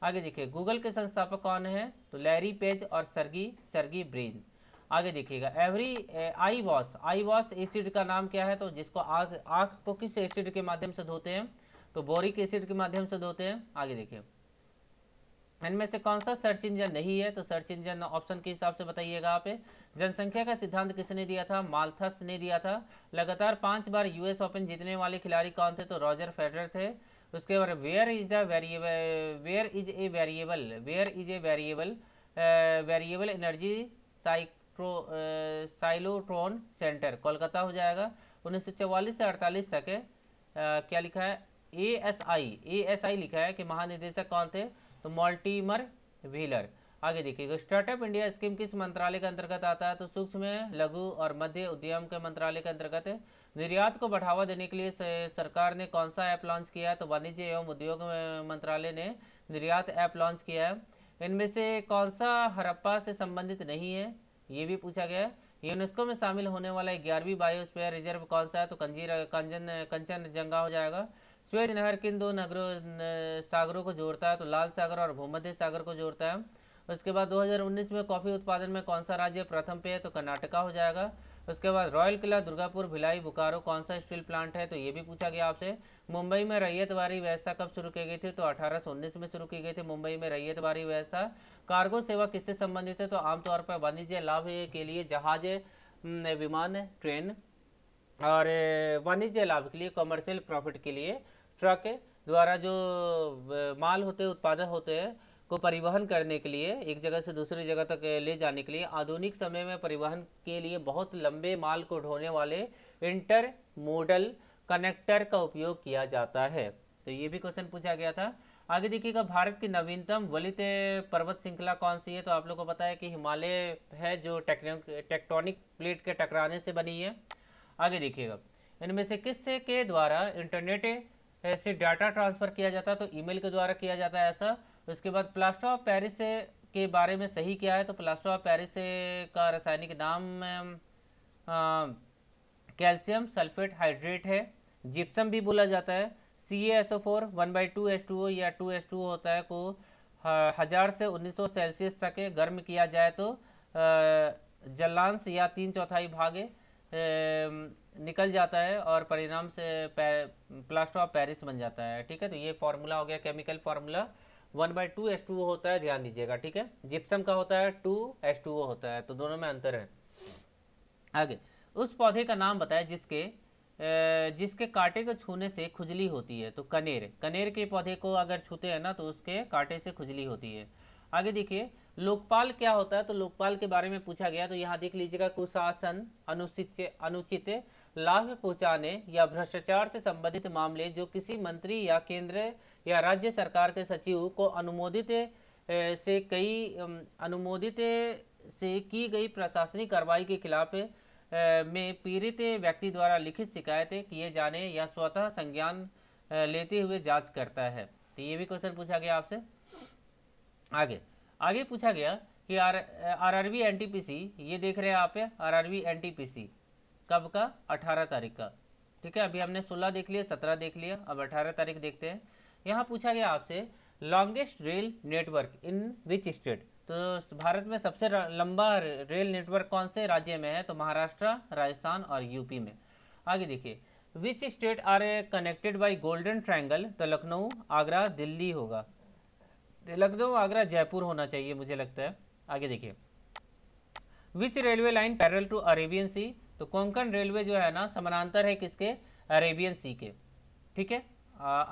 आगे देखिए गूगल के संस्थापक कौन है तो लैरी पेज और सरगी सरगी ब्रिन आगे देखिएगा every I wash I wash acid का नाम क्या है तो जिसको आग आँख को किस एसिड के माध्यम से धोते हैं तो बोरिक एसिड के माध्यम से धोते हैं आगे देखिए इनमें से कौन सा सर्च इंजन नहीं है तो सर्च इंजन ऑप्शन के हिसाब से बताइएगा आप जनसंख्या का सिद्धांत किसने दिया था माल्थस ने दिया था लगातार पांच बार यूएस ओपन जीतने वाले खिलाड़ी कौन थे तो रॉजर फेडरर थे उसके बाद where is the variable where is a variable where is a variable variable energy साइक्रो साइलोट्रॉन सेंटर कोलकाता हो जाएगा उन्नीस सौ चवालीस से अड़तालीस तक है क्या लिखा है A S I A S I लिखा है कि महानिदेशक कौन थे तो मॉल्टीमर व्हीलर आगे देखिएगा स्टार्टअप इंडिया स्कीम किस मंत्रालय के अंतर्गत आता है तो सूक्ष्म लघु और मध्य उद्यम के मंत्रालय के अंतर्गत है निर्यात को बढ़ावा देने के लिए सरकार ने कौन सा ऐप लॉन्च किया है तो वाणिज्य एवं उद्योग मंत्रालय ने निर्यात ऐप लॉन्च किया है इनमें से कौन सा हड़प्पा से संबंधित नहीं है ये भी पूछा गया है यूनेस्को में शामिल होने वाला ग्यारहवीं बायोस्पेयर रिजर्व कौन सा है तो कंजीर कंजन कंचन जंगा हो जाएगा स्वेज नहर किन दो नगरों सागरों को जोड़ता है तो लाल सागर और भूमध्य सागर को जोड़ता है उसके बाद 2019 में कॉफ़ी उत्पादन में कौन सा राज्य प्रथम पे है तो कर्नाटका हो जाएगा उसके बाद रॉयल किला दुर्गापुर भिलाई बुकारो कौन सा स्टील प्लांट है तो ये भी पूछा गया आपसे मुंबई में रैयत वारी व्यवस्था कब शुरू की गई थी तो 1819 में शुरू की गई थी मुंबई में रैयत वारी व्यवस्था कार्गो सेवा किससे संबंधित है तो आमतौर पर वाणिज्य लाभ के लिए जहाज विमान ट्रेन और वाणिज्य लाभ के लिए कॉमर्शियल प्रॉफिट के लिए ट्रक द्वारा जो माल होते उत्पादक होते हैं को परिवहन करने के लिए एक जगह से दूसरी जगह तक ले जाने के लिए आधुनिक समय में परिवहन के लिए बहुत लंबे माल को ढोने वाले इंटर मोडल कनेक्टर का उपयोग किया जाता है तो ये भी क्वेश्चन पूछा गया था आगे देखिएगा भारत की नवीनतम वलित पर्वत श्रृंखला कौन सी है तो आप लोग को पता है कि हिमालय है जो टेक्टोनिक प्लेट के टकराने से बनी है आगे देखिएगा इनमें से किस के द्वारा इंटरनेट से डाटा ट्रांसफ़र किया जाता है तो ईमेल के द्वारा किया जाता है ऐसा उसके तो बाद प्लास्टर ऑफ पेरिस के बारे में सही क्या है तो प्लास्टर ऑफ पेरिस का रासायनिक नाम कैल्शियम सल्फेट हाइड्रेट है जिप्सम भी बोला जाता है C S O four one by two S two O या टू एस टू होता है को हज़ार से उन्नीस सौ सेल्सियस तक गर्म किया जाए तो जलांश या तीन चौथाई भागे निकल जाता है और परिणाम से प्लास्टर ऑफ पेरिस बन जाता है ठीक है तो ये फार्मूला हो गया chemical formula one by two S two होता है ध्यान दीजिएगा ठीक है जिप्सम का होता है टू एस टू होता है तो दोनों में अंतर है आगे उस पौधे का नाम बताए जिसके जिसके कांटे को छूने से खुजली होती है तो कनेर कनेर के पौधे को अगर छूते हैं ना तो उसके कांटे से खुजली होती है आगे देखिए लोकपाल क्या होता है तो लोकपाल के बारे में पूछा गया तो यहाँ देख लीजिएगा कुशासन अनुचित अनुचित लाभ पहुँचाने या भ्रष्टाचार से संबंधित मामले जो किसी मंत्री या केंद्र या राज्य सरकार के सचिव को अनुमोदित से कई अनुमोदित से की गई प्रशासनिक कार्रवाई के खिलाफ में पीड़ित व्यक्ति द्वारा लिखित शिकायतें किए जाने या स्वतः संज्ञान लेते हुए जांच करता है तो ये भी क्वेश्चन पूछा गया आपसे आगे आगे पूछा गया कि R R R N T P C ये देख रहे हैं आप R R N T P C कब का अठारह तारीख का ठीक है अभी हमने सोलह देख लिया सत्रह देख लिया अब अठारह तारीख देखते हैं यहाँ पूछा गया आपसे longest rail network in which state तो भारत में सबसे लंबा रेल नेटवर्क कौन से राज्य में है तो महाराष्ट्र राजस्थान और यूपी में आगे देखिए which state are connected by golden triangle तो लखनऊ आगरा दिल्ली होगा लखनऊ आगरा जयपुर होना चाहिए मुझे लगता है आगे देखिए which railway line parallel to Arabian sea तो कोंकण रेलवे जो है ना समानांतर है किसके अरेबियन सी के ठीक है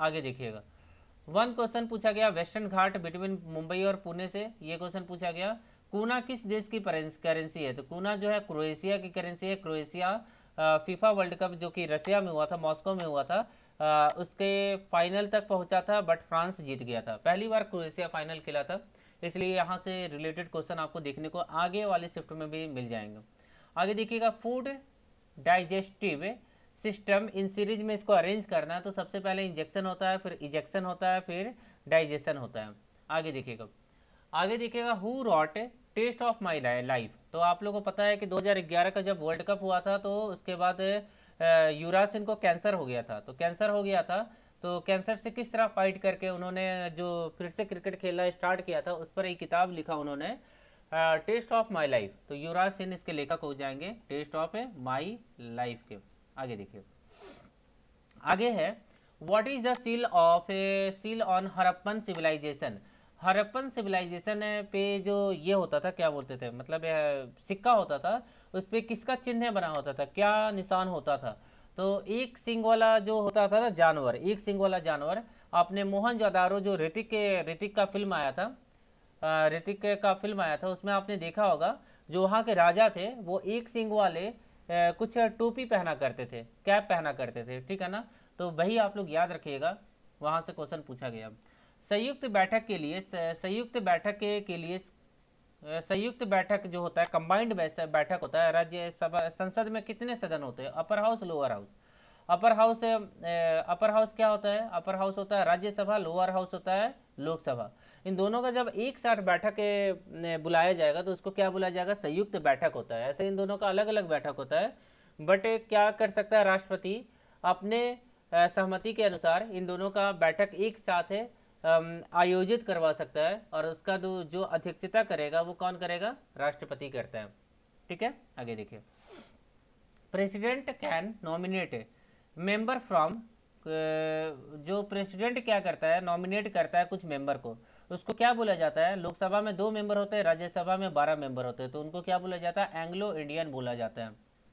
आगे देखिएगा वन क्वेश्चन पूछा गया वेस्टर्न घाट बिटवीन मुंबई और पुणे से ये क्वेश्चन पूछा गया कूना किस देश की करेंसी है तो कूना जो है क्रोएशिया की करेंसी है क्रोएशिया फीफा वर्ल्ड कप जो कि रशिया में हुआ था मॉस्को में हुआ था आ, उसके फाइनल तक पहुंचा था बट फ्रांस जीत गया था पहली बार क्रोएशिया फाइनल खेला था इसलिए यहाँ से रिलेटेड क्वेश्चन आपको देखने को आगे वाले शिफ्ट में भी मिल जाएंगे आगे देखिएगा फूड डाइजेस्टिव सिस्टम इन सीरीज में इसको अरेंज करना है तो सबसे पहले इंजेक्शन होता है फिर इजेक्शन होता है फिर डाइजेशन होता है आगे देखिएगा आगे देखिएगा who wrote test of my life तो आप लोगों को पता है कि 2011 का जब वर्ल्ड कप हुआ था तो उसके बाद सिंह को कैंसर हो गया था तो कैंसर हो गया था तो कैंसर से किस तरह फाइट करके उन्होंने जो फिर से क्रिकेट खेलना स्टार्ट किया था उस पर एक किताब लिखा उन्होंने टेस्ट ऑफ माई लाइफ तो युवराज सिंह इसके लेखक हो जाएंगे टेस्ट ऑफ माई लाइफ के आगे देखिए आगे है what is the seal of seal on Harappan civilization Harappan civilization पे जो ये होता था क्या बोलते थे मतलब सिक्का होता था उस पर किसका चिन्ह बना होता था क्या निशान होता था तो एक सिंग वाला जो होता था ना जानवर एक सिंग वाला जानवर आपने मोहन जोदारो जो ऋतिक के ऋतिक का फिल्म आया था ऋतिक का फिल्म आया था उसमें आपने देखा होगा जो वहाँ के राजा थे वो एक सिंग वाले कुछ टोपी पहना करते थे कैप पहना करते थे ठीक है ना तो वही आप लोग याद रखिएगा वहाँ से क्वेश्चन पूछा गया संयुक्त बैठक के लिए संयुक्त बैठक के, के लिए संयुक्त बैठक जो होता है कंबाइंड बैठक होता है राज्य सभा संसद में कितने सदन होते हैं upper house lower house upper house upper house क्या होता है अपर हाउस होता है राज्यसभा लोअर हाउस होता है लोकसभा इन दोनों का जब एक साथ बैठक बुलाया जाएगा तो उसको क्या बुलाया जाएगा संयुक्त बैठक होता है ऐसे इन दोनों का अलग अलग बैठक होता है बट क्या कर सकता है राष्ट्रपति अपने सहमति के अनुसार इन दोनों का बैठक एक साथ है आयोजित करवा सकता है और उसका जो जो अध्यक्षता करेगा वो कौन करेगा राष्ट्रपति करता है ठीक है आगे देखिए president can nominate member from जो प्रेसिडेंट क्या करता है नॉमिनेट करता है कुछ मेंबर को उसको क्या बोला जाता है लोकसभा में दो मेंबर होते हैं राज्यसभा में बारह मेंबर होते हैं तो उनको क्या बोला जाता है एंग्लो इंडियन बोला जाता है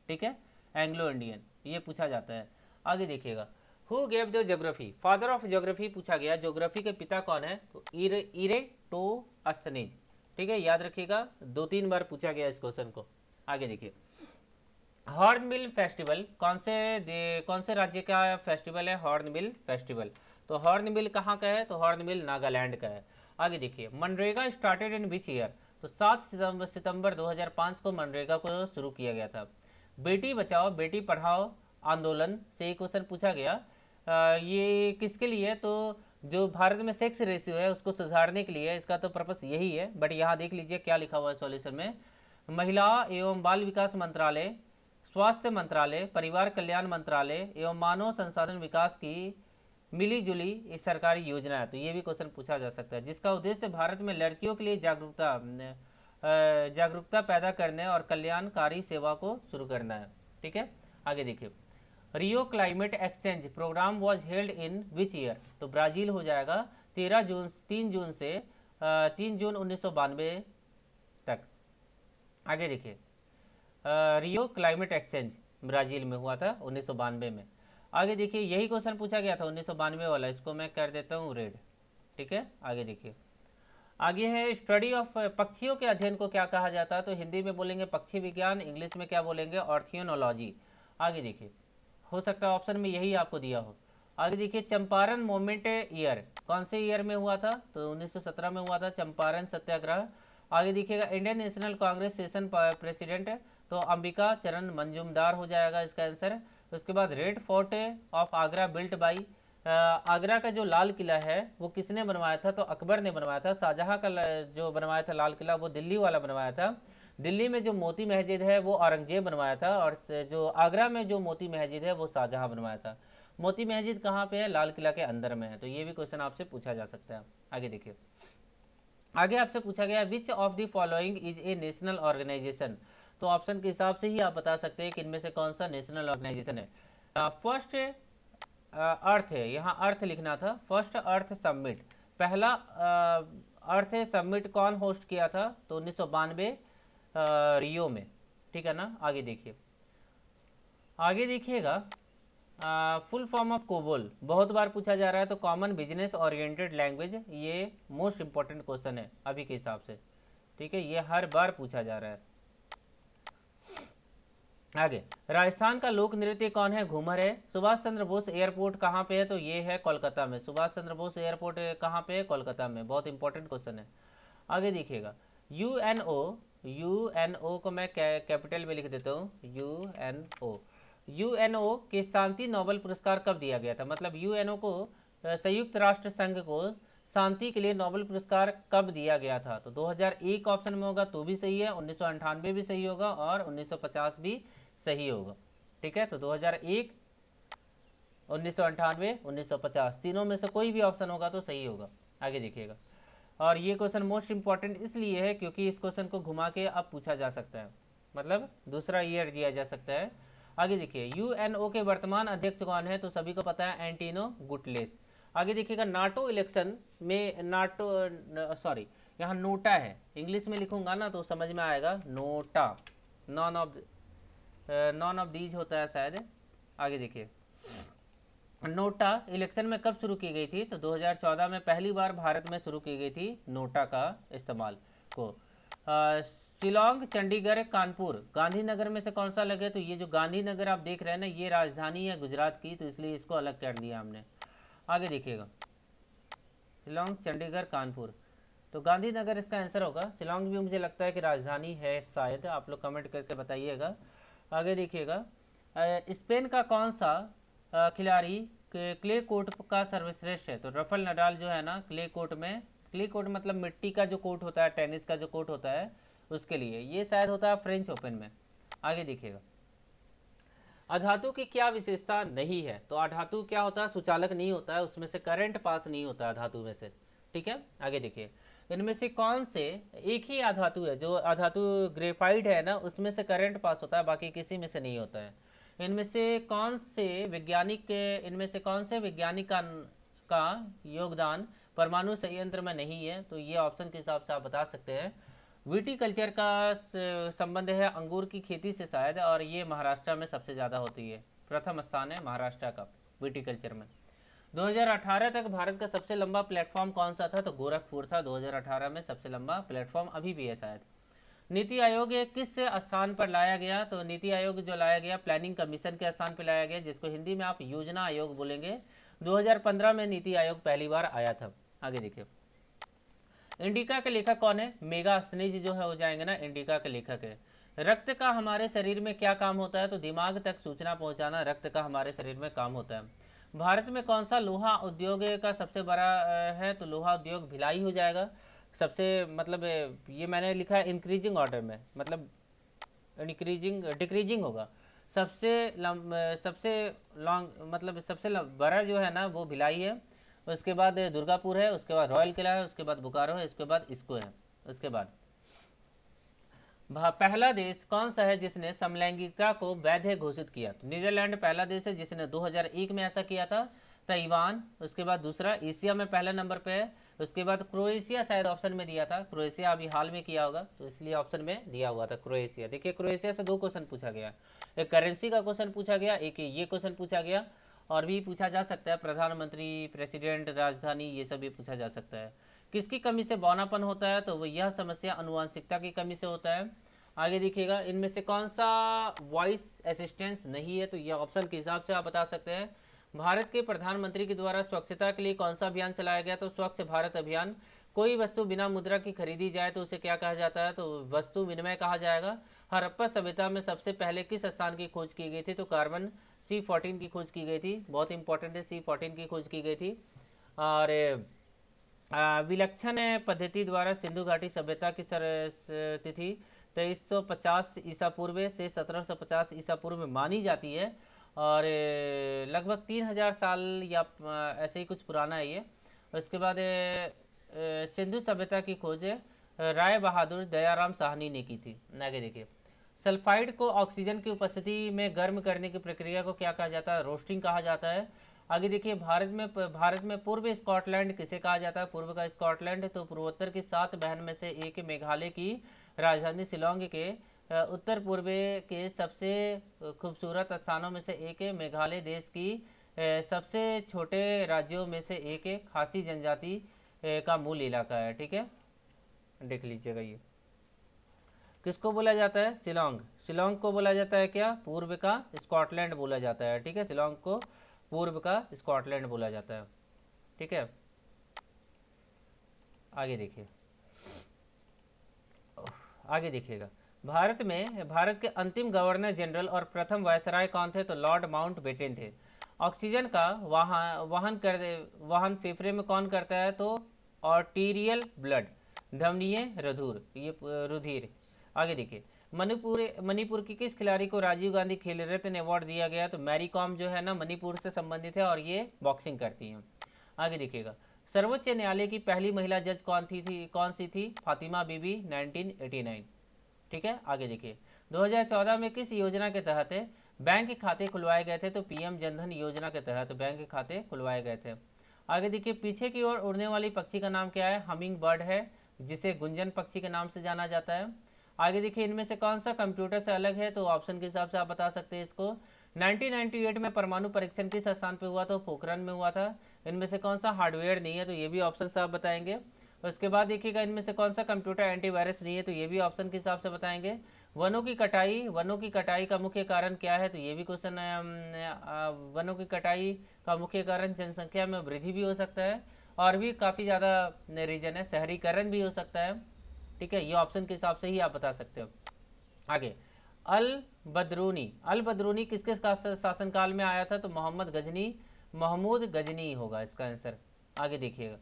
ठीक है एंग्लो इंडियन ये पूछा जाता है आगे देखिएगा who gave the geography father of geography पूछा गया जोग्राफी के पिता कौन है तो इरे इरे टो अस्तनेज ठीक है याद रखिएगा दो तीन बार पूछा गया इस क्वेश्चन को आगे देखिए हॉर्नबिल फेस्टिवल कौन से कौन से राज्य का फेस्टिवल है हॉर्नबिल फेस्टिवल तो हॉर्नबिल कहाँ का है तो हॉर्नबिल नागालैंड का है आगे देखिए MNREGA started in which year तो सात सितंबर सितंबर 2005 को मनरेगा को शुरू किया गया था बेटी बचाओ बेटी पढ़ाओ आंदोलन से ये क्वेश्चन पूछा गया आ, ये किसके लिए है तो जो भारत में सेक्स रेशियो है उसको सुधारने के लिए इसका तो पर्पस यही है बट यहाँ देख लीजिए क्या लिखा हुआ है सॉल्यूशन में महिला एवं बाल विकास मंत्रालय स्वास्थ्य मंत्रालय परिवार कल्याण मंत्रालय एवं मानव संसाधन विकास की मिली जुली एक सरकारी योजना है तो ये भी क्वेश्चन पूछा जा सकता है जिसका उद्देश्य भारत में लड़कियों के लिए जागरूकता जागरूकता पैदा करने और कल्याणकारी सेवा को शुरू करना है ठीक है आगे देखिए Rio climate exchange program was held in which year तो ब्राज़ील हो जाएगा तेरह जून तीन जून से तीन जून उन्नीस तक आगे देखिए रियो क्लाइमेट एक्सचेंज ब्राज़ील में हुआ था उन्नीस में आगे देखिए यही क्वेश्चन पूछा गया था उन्नीस वाला इसको मैं कर देता हूँ रेड ठीक है आगे देखिए आगे है स्टडी ऑफ पक्षियों के अध्ययन को क्या कहा जाता है तो हिंदी में बोलेंगे पक्षी विज्ञान इंग्लिश में क्या बोलेंगे ऑर्थियोनोलॉजी आगे देखिए हो सकता है ऑप्शन में यही आपको दिया हो आगे देखिए चंपारण मोमेंट ईयर कौन से ईयर में हुआ था तो 1917 में हुआ था चंपारण सत्याग्रह आगे देखिएगा Indian national congress session president तो अंबिका चरण मंजुमदार हो जाएगा इसका आंसर तो उसके बाद red fort of Agra built by Agra का जो लाल किला है वो किसने बनवाया था तो अकबर ने बनवाया था शाहजहाँ का जो बनवाया था लाल किला वो दिल्ली वाला बनवाया था दिल्ली में जो मोती महजिद है वो औरंगजेब बनवाया था और जो आगरा में जो मोती महजिद है वो शाहजहाँ बनवाया था मोती महजिद कहाँ पे है लाल किला के अंदर में है तो ये भी क्वेश्चन आपसे पूछा जा सकता है आगे देखिए आगे आपसे पूछा गया which of the following is a national organization तो ऑप्शन के हिसाब से ही आप बता सकते हैं कि इनमें से कौन सा नेशनल ऑर्गेनाइजेशन है फर्स्ट अर्थ है यहाँ अर्थ लिखना था फर्स्ट अर्थ सबमिट पहला अर्थ सबमिट कौन होस्ट किया था तो उन्नीस रियो में ठीक है ना आगे देखिए आगे देखिएगा फुल फॉर्म ऑफ कोबोल बहुत बार पूछा जा रहा है तो कॉमन बिजनेस ओरिएंटेड लैंग्वेज ये मोस्ट इम्पॉर्टेंट क्वेश्चन है अभी के हिसाब से ठीक है ये हर बार पूछा जा रहा है आगे राजस्थान का लोक नृत्य कौन है घूमर है सुभाष चंद्र बोस एयरपोर्ट कहाँ पे है तो ये है कोलकाता में सुभाष चंद्र बोस एयरपोर्ट कहाँ पे है कोलकाता में बहुत इंपॉर्टेंट क्वेश्चन है आगे देखिएगा U N O U N O को मैं कैपिटल में लिख देता हूँ U N O U N O के शांति नोबल पुरस्कार कब दिया गया था मतलब यू एन ओ को संयुक्त राष्ट्र संघ को शांति के लिए नोबल पुरस्कार कब दिया गया था तो 2001 ऑप्शन में होगा तो भी सही है उन्नीस भी सही होगा और 1950 भी सही होगा ठीक है तो 2001 उन्नीस सौ अंठानवे उन्नीस सौ पचास तीनों में से कोई भी ऑप्शन होगा तो सही होगा आगे देखिएगा और ये क्वेश्चन मोस्ट इंपॉर्टेंट इसलिए है क्योंकि इस क्वेश्चन को घुमा के अब पूछा जा सकता है मतलब दूसरा ईयर दिया जा सकता है आगे देखिए यूएनओ के वर्तमान अध्यक्ष कौन है तो सभी को पता है एंटीनो गुटलेस आगे देखिएगा नाटो इलेक्शन में नाटो सॉरी यहाँ नोटा है इंग्लिश में लिखूंगा ना तो समझ में आएगा NOTA none of none of these होता है शायद आगे देखिए नोटा इलेक्शन में कब शुरू की गई थी तो 2014 में पहली बार भारत में शुरू की गई थी नोटा का इस्तेमाल को शिलोंग चंडीगढ़ कानपुर गांधीनगर में से कौन सा लगे तो ये जो गांधीनगर आप देख रहे हैं ना ये राजधानी है गुजरात की तो इसलिए इसको अलग कर दिया हमने आगे देखिएगा शिलोंग चंडीगढ़ कानपुर तो गांधीनगर इसका आंसर होगा शिलोंग भी मुझे लगता है कि राजधानी है शायद आप लोग कमेंट करके बताइएगा आगे देखिएगा स्पेन का कौन सा खिलाड़ी क्ले कोर्ट का सर्वश्रेष्ठ है तो रफल नडाल जो है ना क्ले कोर्ट में क्ले कोर्ट मतलब मिट्टी का जो कोर्ट होता है टेनिस का जो कोर्ट होता है उसके लिए ये शायद होता है फ्रेंच ओपन में आगे देखिएगा अधातु की क्या विशेषता नहीं है तो अधातु क्या होता है सुचालक नहीं होता है उसमें से करंट पास नहीं होता है अधातु में से ठीक है आगे देखिए इनमें से कौन से एक ही अधातु है जो अधातु ग्रेफाइड है ना उसमें से करंट पास होता है बाकी किसी में से नहीं होता है इनमें से कौन से वैज्ञानिक इनमें से कौन से वैज्ञानिक का, का योगदान परमाणु संयंत्र में नहीं है तो ये ऑप्शन के हिसाब से आप बता सकते हैं कल्चर का संबंध है अंगूर की खेती से शायद और ये महाराष्ट्र में सबसे ज़्यादा होती है प्रथम स्थान है महाराष्ट्र का कल्चर में 2018 तक भारत का सबसे लंबा प्लेटफॉर्म कौन सा था तो गोरखपुर था 2018 में सबसे लंबा प्लेटफॉर्म अभी भी है शायद नीति आयोग किस स्थान पर लाया गया तो नीति आयोग जो लाया गया प्लानिंग कमीशन के स्थान पर लाया गया जिसको हिंदी में आप योजना आयोग बोलेंगे 2015 में नीति आयोग पहली बार आया था आगे देखिए इंडिका के लेखक कौन है मेगा स्निज जो है हो जाएंगे ना इंडिका के लेखक है रक्त का हमारे शरीर में क्या काम होता है तो दिमाग तक सूचना पहुंचाना रक्त का हमारे शरीर में काम होता है भारत में कौन सा लोहा उद्योग का सबसे बड़ा है तो लोहा उद्योग भिलाई हो जाएगा सबसे मतलब ये मैंने लिखा है इंक्रीजिंग ऑर्डर में मतलब इंक्रीजिंग डिक्रीजिंग होगा सबसे सबसे लॉन्ग मतलब सबसे बड़ा जो है ना वो भिलाई है उसके बाद दुर्गापुर है उसके बाद रॉयल किला है उसके बाद बोकारो है उसके बाद इसको है उसके बाद पहला देश कौन सा है जिसने समलैंगिकता को वैध घोषित किया तो नीदरलैंड पहला देश है जिसने 2001 में ऐसा किया था ताइवान उसके बाद दूसरा एशिया में पहला नंबर पे है उसके बाद क्रोएशिया शायद ऑप्शन में दिया था क्रोएशिया अभी हाल में किया होगा तो इसलिए ऑप्शन में दिया हुआ था क्रोएशिया देखिए क्रोएशिया से दो क्वेश्चन पूछा गया एक करेंसी का क्वेश्चन पूछा गया एक ये क्वेश्चन पूछा गया और भी पूछा जा सकता है प्रधानमंत्री प्रेसिडेंट राजधानी ये सब भी पूछा जा सकता है किसकी कमी से बौनापन होता है तो वो यह समस्या अनुवांशिकता की कमी से होता है आगे देखिएगा इनमें से कौन सा वॉइस असिस्टेंस नहीं है तो यह ऑप्शन के हिसाब से आप बता सकते हैं भारत के प्रधानमंत्री के द्वारा स्वच्छता के लिए कौन सा अभियान चलाया गया तो स्वच्छ भारत अभियान कोई वस्तु बिना मुद्रा की खरीदी जाए तो उसे क्या कहा जाता है तो वस्तु विनिमय कहा जाएगा हरप्पा सभ्यता में सबसे पहले किस स्थान की खोज की गई थी तो कार्बन सी फोर्टीन की खोज की गई थी बहुत इंपॉर्टेंट है सी फोर्टीन की खोज की गई थी और विलक्षण पद्धति द्वारा सिंधु घाटी सभ्यता की तिथि तेईस सौ पचास ईसा पूर्व से सत्रह सौ पचास ईसा पूर्व में मानी जाती है और लगभग तीन हज़ार साल या ऐसे ही कुछ पुराना है ये उसके बाद सिंधु सभ्यता की खोज राय बहादुर दयाराम साहनी ने की थी आगे देखिए सल्फाइड को ऑक्सीजन की उपस्थिति में गर्म करने की प्रक्रिया को क्या कहा जाता है रोस्टिंग कहा जाता है आगे देखिए भारत में भारत में पूर्व स्कॉटलैंड किसे कहा जाता है पूर्व का स्कॉटलैंड तो पूर्वोत्तर की सात बहन में से एक मेघालय की राजधानी शिलोंग के उत्तर पूर्व के सबसे खूबसूरत स्थानों में से एक है मेघालय देश की सबसे छोटे राज्यों में से एक है खासी जनजाति का मूल इलाका है ठीक है देख लीजिएगा ये किसको बोला जाता है शिलोंग शिलोंग को बोला जाता है क्या पूर्व का स्कॉटलैंड बोला जाता है ठीक है शिलोंग को पूर्व का स्कॉटलैंड बोला जाता है ठीक है आगे देखिए आगे देखिएगा भारत में भारत के अंतिम गवर्नर जनरल और प्रथम वायसराय कौन थे तो लॉर्ड माउंट बेटेन थे ऑक्सीजन का वाहन वाहन कर वाहन फेफड़े में कौन करता है तो ऑर्टीरियल ब्लड धमनीय रधुर ये रुधिर आगे देखिए मणिपुर मणिपुर के किस खिलाड़ी को राजीव गांधी खेल रत्न अवार्ड दिया गया तो मैरी कॉम जो है ना मणिपुर से संबंधित है और ये बॉक्सिंग करती हैं आगे देखिएगा सर्वोच्च न्यायालय की पहली महिला जज कौन थी, थी कौन सी थी फातिमा बीबी 1989 ठीक है आगे देखिए 2014 में किस योजना के तहत बैंक के खाते खुलवाए गए थे तो पीएम जनधन योजना के तहत बैंक के खाते खुलवाए गए थे आगे देखिए पीछे की ओर उड़ने वाली पक्षी का नाम क्या है हमिंग बर्ड है जिसे गुंजन पक्षी के नाम से जाना जाता है आगे देखिए इनमें से कौन सा कंप्यूटर से अलग है तो ऑप्शन के हिसाब से आप बता सकते हैं इसको 1998 में परमाणु परीक्षण किस स्थान पर हुआ था पोखरण में हुआ था इनमें से कौन सा हार्डवेयर नहीं है तो ये भी ऑप्शन से आप बताएंगे उसके बाद देखिएगा इनमें से कौन सा कंप्यूटर एंटीवायरस नहीं है तो ये भी ऑप्शन के हिसाब से बताएंगे वनों की कटाई वनों की कटाई का मुख्य कारण क्या है तो ये भी क्वेश्चन वनों की कटाई का मुख्य कारण जनसंख्या में वृद्धि भी हो सकता है और भी काफ़ी ज़्यादा रीजन है शहरीकरण भी हो सकता है ठीक है ये ऑप्शन के हिसाब से ही आप बता सकते हो आगे अल बदरूनी अल बदरूनी किसके शासनकाल में आया था तो मोहम्मद गजनी महमूद गजनी होगा इसका आंसर आगे देखिएगा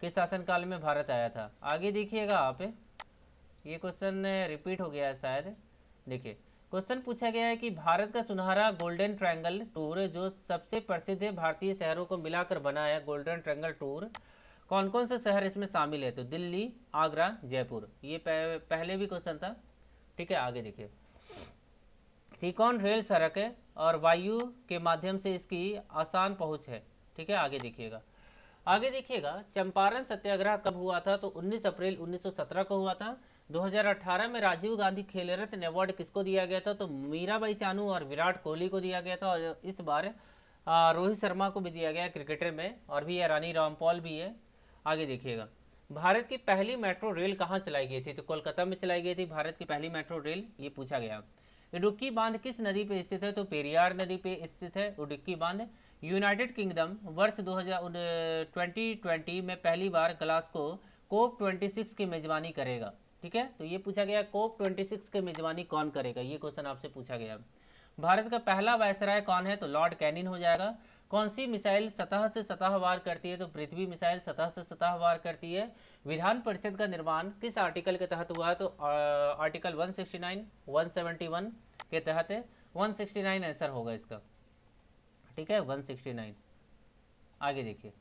किस शासनकाल में भारत आया था आगे देखिएगा आप ये क्वेश्चन रिपीट हो गया है शायद देखिए क्वेश्चन पूछा गया है कि भारत का सुनहरा गोल्डन ट्रायंगल टूर जो सबसे प्रसिद्ध है भारतीय शहरों को मिलाकर बना है गोल्डन ट्रायंगल टूर कौन कौन से शहर इसमें शामिल है तो दिल्ली आगरा जयपुर ये पहले भी क्वेश्चन था ठीक है आगे देखिए त्रिकोण रेल सड़क और वायु के माध्यम से इसकी आसान पहुंच है ठीक है आगे देखिएगा आगे देखिएगा चंपारण सत्याग्रह कब हुआ था तो 19 अप्रैल 1917 को हुआ था 2018 में राजीव गांधी खेल रत्न अवार्ड किसको दिया गया था तो मीराबाई चानू और विराट कोहली को दिया गया था और इस बार रोहित शर्मा को भी दिया गया क्रिकेटर में और भी है रानी रामपॉल भी है आगे देखिएगा भारत की पहली मेट्रो रेल कहाँ चलाई गई थी तो कोलकाता में चलाई गई थी भारत की पहली मेट्रो रेल ये पूछा गया इडुक्की बांध किस नदी पे स्थित है तो पेरियार नदी पे स्थित है उडुक्की बांध यूनाइटेड किंगडम वर्ष 2020 में पहली बार ग्लास्को कोप 26 की मेजबानी करेगा ठीक है तो ये पूछा गया कोप 26 की मेजबानी कौन करेगा ये क्वेश्चन आपसे पूछा गया भारत का पहला वायसराय कौन है तो लॉर्ड कैनिन हो जाएगा कौन सी मिसाइल सतह से सतह वार करती है तो पृथ्वी मिसाइल सतह से सतह वार करती है विधान परिषद का निर्माण किस आर्टिकल के तहत हुआ तो आर्टिकल 169, 171 के तहत 169 आंसर होगा इसका ठीक है 169 आगे देखिए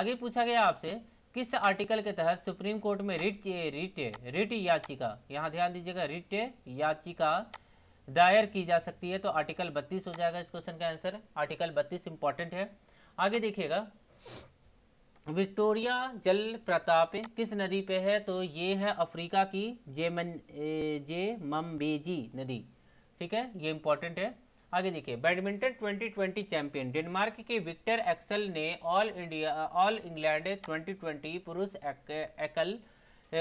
आगे पूछा गया आपसे किस आर्टिकल के तहत सुप्रीम कोर्ट में रिट रिट रिट याचिका यहाँ ध्यान दीजिएगा रिट याचिका दायर की जा सकती है तो आर्टिकल 32 हो जाएगा इस क्वेश्चन का आंसर आर्टिकल 32 इंपॉर्टेंट है आगे देखिएगा विक्टोरिया जल प्रताप किस नदी पे है तो ये है अफ्रीका की जेमन जे मम्बेजी नदी ठीक है ये इंपॉर्टेंट है आगे देखिए बैडमिंटन 2020 चैंपियन डेनमार्क के विक्टर एक्सल ने ऑल इंडिया ऑल इंग्लैंड 2020 पुरुष एक, एकल